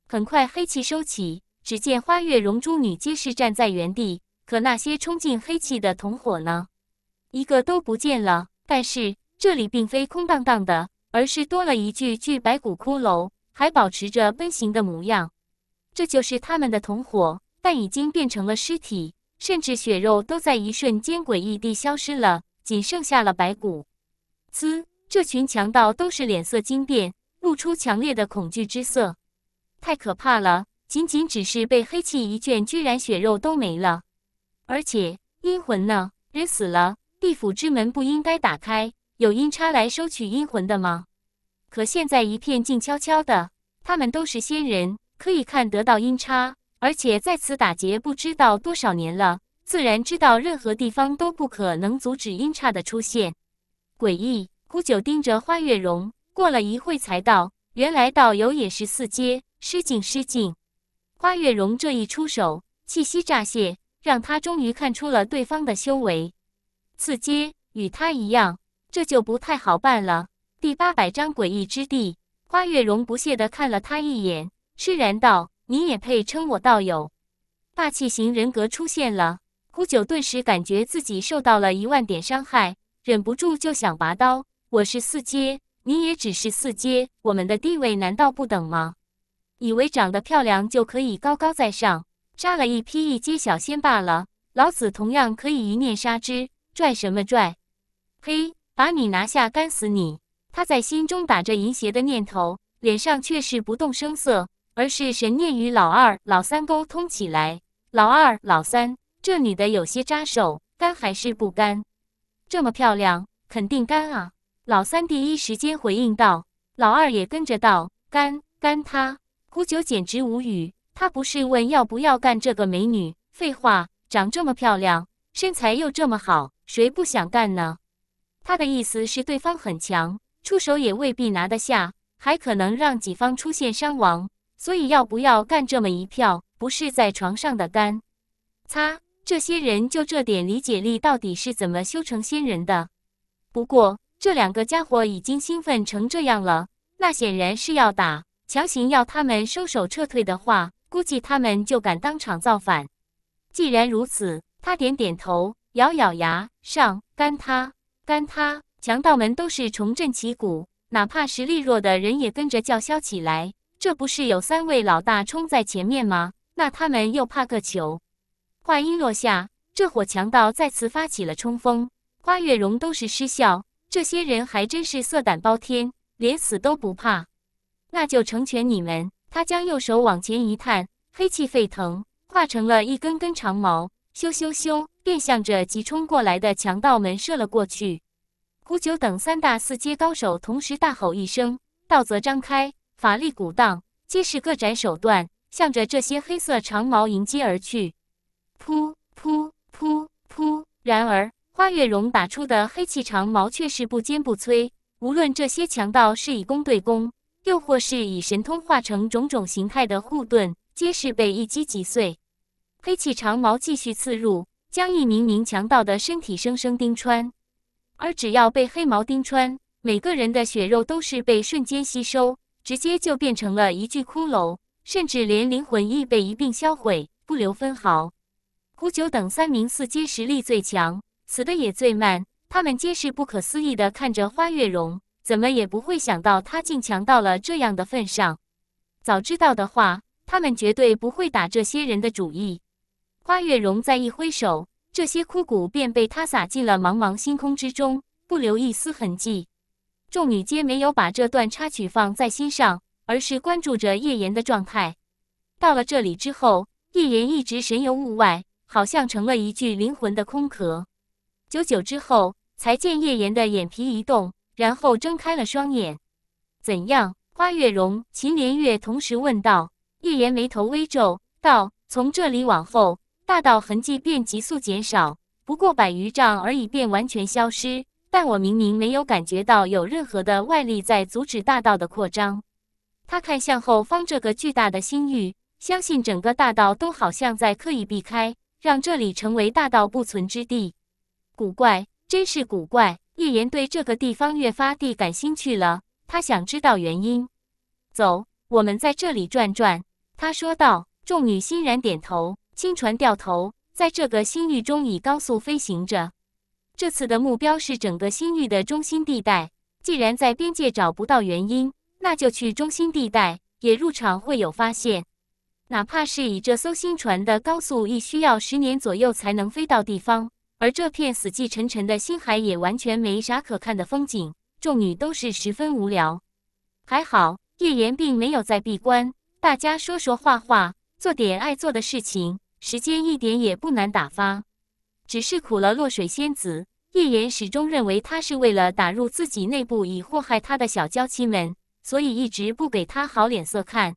很快黑气收起，只见花月容诸女皆是站在原地。可那些冲进黑气的同伙呢？一个都不见了。但是这里并非空荡荡的，而是多了一具具白骨骷髅，还保持着奔行的模样。这就是他们的同伙，但已经变成了尸体，甚至血肉都在一瞬间诡异地消失了，仅剩下了白骨。呲！这群强盗都是脸色惊变，露出强烈的恐惧之色。太可怕了！仅仅只是被黑气一卷，居然血肉都没了，而且阴魂呢？人死了。地府之门不应该打开，有阴差来收取阴魂的吗？可现在一片静悄悄的，他们都是仙人，可以看得到阴差，而且在此打劫不知道多少年了，自然知道任何地方都不可能阻止阴差的出现。诡异，孤九盯着花月容，过了一会才道：“原来道友也是四阶，失敬失敬。”花月容这一出手，气息乍泄，让他终于看出了对方的修为。四阶与他一样，这就不太好办了。第八百章诡异之地，花月容不屑地看了他一眼，释然道：“你也配称我道友？”霸气型人格出现了，枯九顿时感觉自己受到了一万点伤害，忍不住就想拔刀。我是四阶，你也只是四阶，我们的地位难道不等吗？以为长得漂亮就可以高高在上，杀了一批一阶小仙罢了。老子同样可以一念杀之。拽什么拽？嘿，把你拿下，干死你！他在心中打着淫邪的念头，脸上却是不动声色，而是神念与老二、老三沟通起来。老二、老三，这女的有些扎手，干还是不干？这么漂亮，肯定干啊！老三第一时间回应道，老二也跟着道：干，干她！胡九简直无语，他不是问要不要干这个美女？废话，长这么漂亮，身材又这么好。谁不想干呢？他的意思是，对方很强，出手也未必拿得下，还可能让己方出现伤亡，所以要不要干这么一票，不是在床上的干。擦，这些人就这点理解力，到底是怎么修成仙人的？不过这两个家伙已经兴奋成这样了，那显然是要打。强行要他们收手撤退的话，估计他们就敢当场造反。既然如此，他点点头。咬咬牙，上干他，干他！强盗们都是重振旗鼓，哪怕实力弱的人也跟着叫嚣起来。这不是有三位老大冲在前面吗？那他们又怕个球？话音落下，这伙强盗再次发起了冲锋。花月容都是失笑，这些人还真是色胆包天，连死都不怕。那就成全你们。他将右手往前一探，黑气沸腾，化成了一根根长矛。咻咻咻！便向着急冲过来的强盗们射了过去。古九等三大四阶高手同时大吼一声，道则张开法力鼓荡，皆是各展手段，向着这些黑色长矛迎击而去。噗噗噗噗！然而花月容打出的黑气长矛却是不坚不摧，无论这些强盗是以攻对攻，又或是以神通化成种种形态的护盾，皆是被一击击碎。黑气长矛继续刺入。将一名名强盗的身体生生钉穿，而只要被黑毛钉穿，每个人的血肉都是被瞬间吸收，直接就变成了一具骷髅，甚至连灵魂亦被一并销毁，不留分毫。胡九等三名四阶实力最强，死的也最慢，他们皆是不可思议的看着花月容，怎么也不会想到他竟强到了这样的份上。早知道的话，他们绝对不会打这些人的主意。花月容再一挥手，这些枯骨便被他撒进了茫茫星空之中，不留一丝痕迹。众女皆没有把这段插曲放在心上，而是关注着叶岩的状态。到了这里之后，叶岩一直神游物外，好像成了一具灵魂的空壳。久久之后，才见叶岩的眼皮一动，然后睁开了双眼。怎样？花月容、秦莲月同时问道。叶岩眉头微皱，道：“从这里往后。”大道痕迹便急速减少，不过百余丈而已便完全消失。但我明明没有感觉到有任何的外力在阻止大道的扩张。他看向后方这个巨大的星域，相信整个大道都好像在刻意避开，让这里成为大道不存之地。古怪，真是古怪！叶言对这个地方越发地感兴趣了。他想知道原因。走，我们在这里转转。”他说道。众女欣然点头。新船掉头，在这个星域中以高速飞行着。这次的目标是整个星域的中心地带。既然在边界找不到原因，那就去中心地带，也入场会有发现。哪怕是以这艘新船的高速，亦需要十年左右才能飞到地方。而这片死气沉沉的星海也完全没啥可看的风景。众女都是十分无聊。还好叶岩并没有在闭关，大家说说画画，做点爱做的事情。时间一点也不难打发，只是苦了落水仙子叶岩，始终认为她是为了打入自己内部以祸害他的小娇妻们，所以一直不给她好脸色看。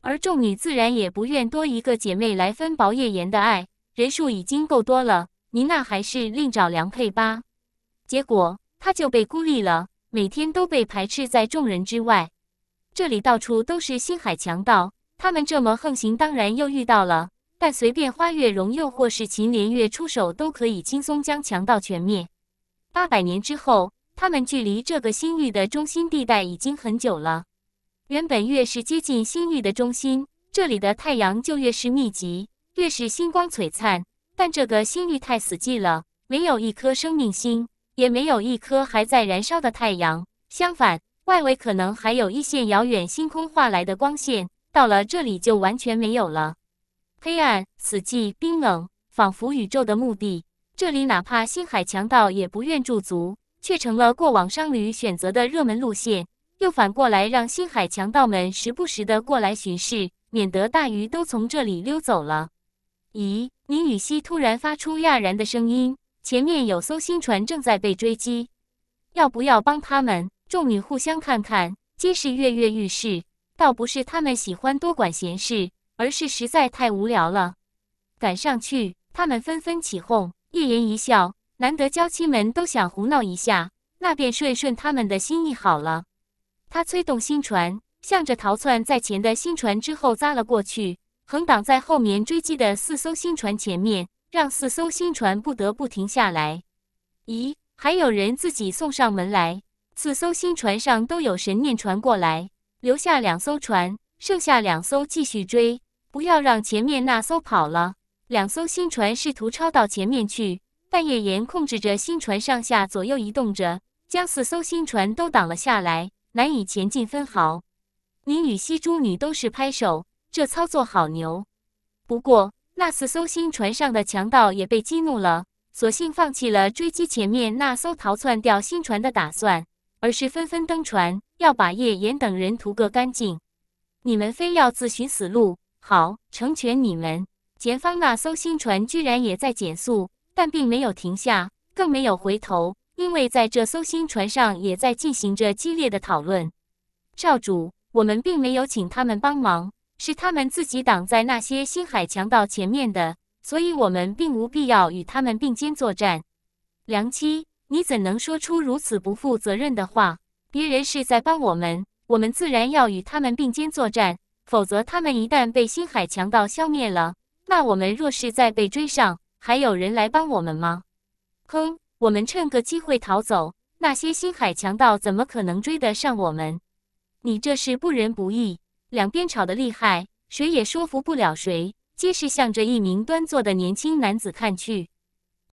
而众女自然也不愿多一个姐妹来分薄叶岩的爱，人数已经够多了，您那还是另找良配吧。结果她就被孤立了，每天都被排斥在众人之外。这里到处都是星海强盗，他们这么横行，当然又遇到了。但随便花月容又或是秦连月出手，都可以轻松将强盗全灭。八百年之后，他们距离这个星域的中心地带已经很久了。原本越是接近星域的中心，这里的太阳就越是密集，越是星光璀璨。但这个星域太死寂了，没有一颗生命星，也没有一颗还在燃烧的太阳。相反，外围可能还有一线遥远星空化来的光线，到了这里就完全没有了。黑暗、死寂、冰冷，仿佛宇宙的墓地。这里哪怕星海强盗也不愿驻足，却成了过往商旅选择的热门路线。又反过来让星海强盗们时不时的过来巡视，免得大鱼都从这里溜走了。咦？宁雨溪突然发出讶然的声音：“前面有艘星船正在被追击，要不要帮他们？”众女互相看看，皆是跃跃欲试。倒不是他们喜欢多管闲事。而是实在太无聊了，赶上去，他们纷纷起哄，一言一笑，难得娇妻们都想胡闹一下，那便顺顺他们的心意好了。他催动新船，向着逃窜在前的新船之后砸了过去，横挡在后面追击的四艘新船前面，让四艘新船不得不停下来。咦，还有人自己送上门来？四艘新船上都有神念传过来，留下两艘船，剩下两艘继续追。不要让前面那艘跑了！两艘新船试图超到前面去，但叶岩控制着新船上下左右移动着，将四艘新船都挡了下来，难以前进分毫。你与西珠女都是拍手，这操作好牛！不过那四艘新船上的强盗也被激怒了，索性放弃了追击前面那艘逃窜掉新船的打算，而是纷纷登船，要把叶岩等人屠个干净。你们非要自寻死路！好，成全你们。前方那艘星船居然也在减速，但并没有停下，更没有回头，因为在这艘星船上也在进行着激烈的讨论。少主，我们并没有请他们帮忙，是他们自己挡在那些星海强盗前面的，所以我们并无必要与他们并肩作战。梁七，你怎能说出如此不负责任的话？别人是在帮我们，我们自然要与他们并肩作战。否则，他们一旦被星海强盗消灭了，那我们若是再被追上，还有人来帮我们吗？哼，我们趁个机会逃走，那些星海强盗怎么可能追得上我们？你这是不仁不义，两边吵得厉害，谁也说服不了谁，皆是向着一名端坐的年轻男子看去。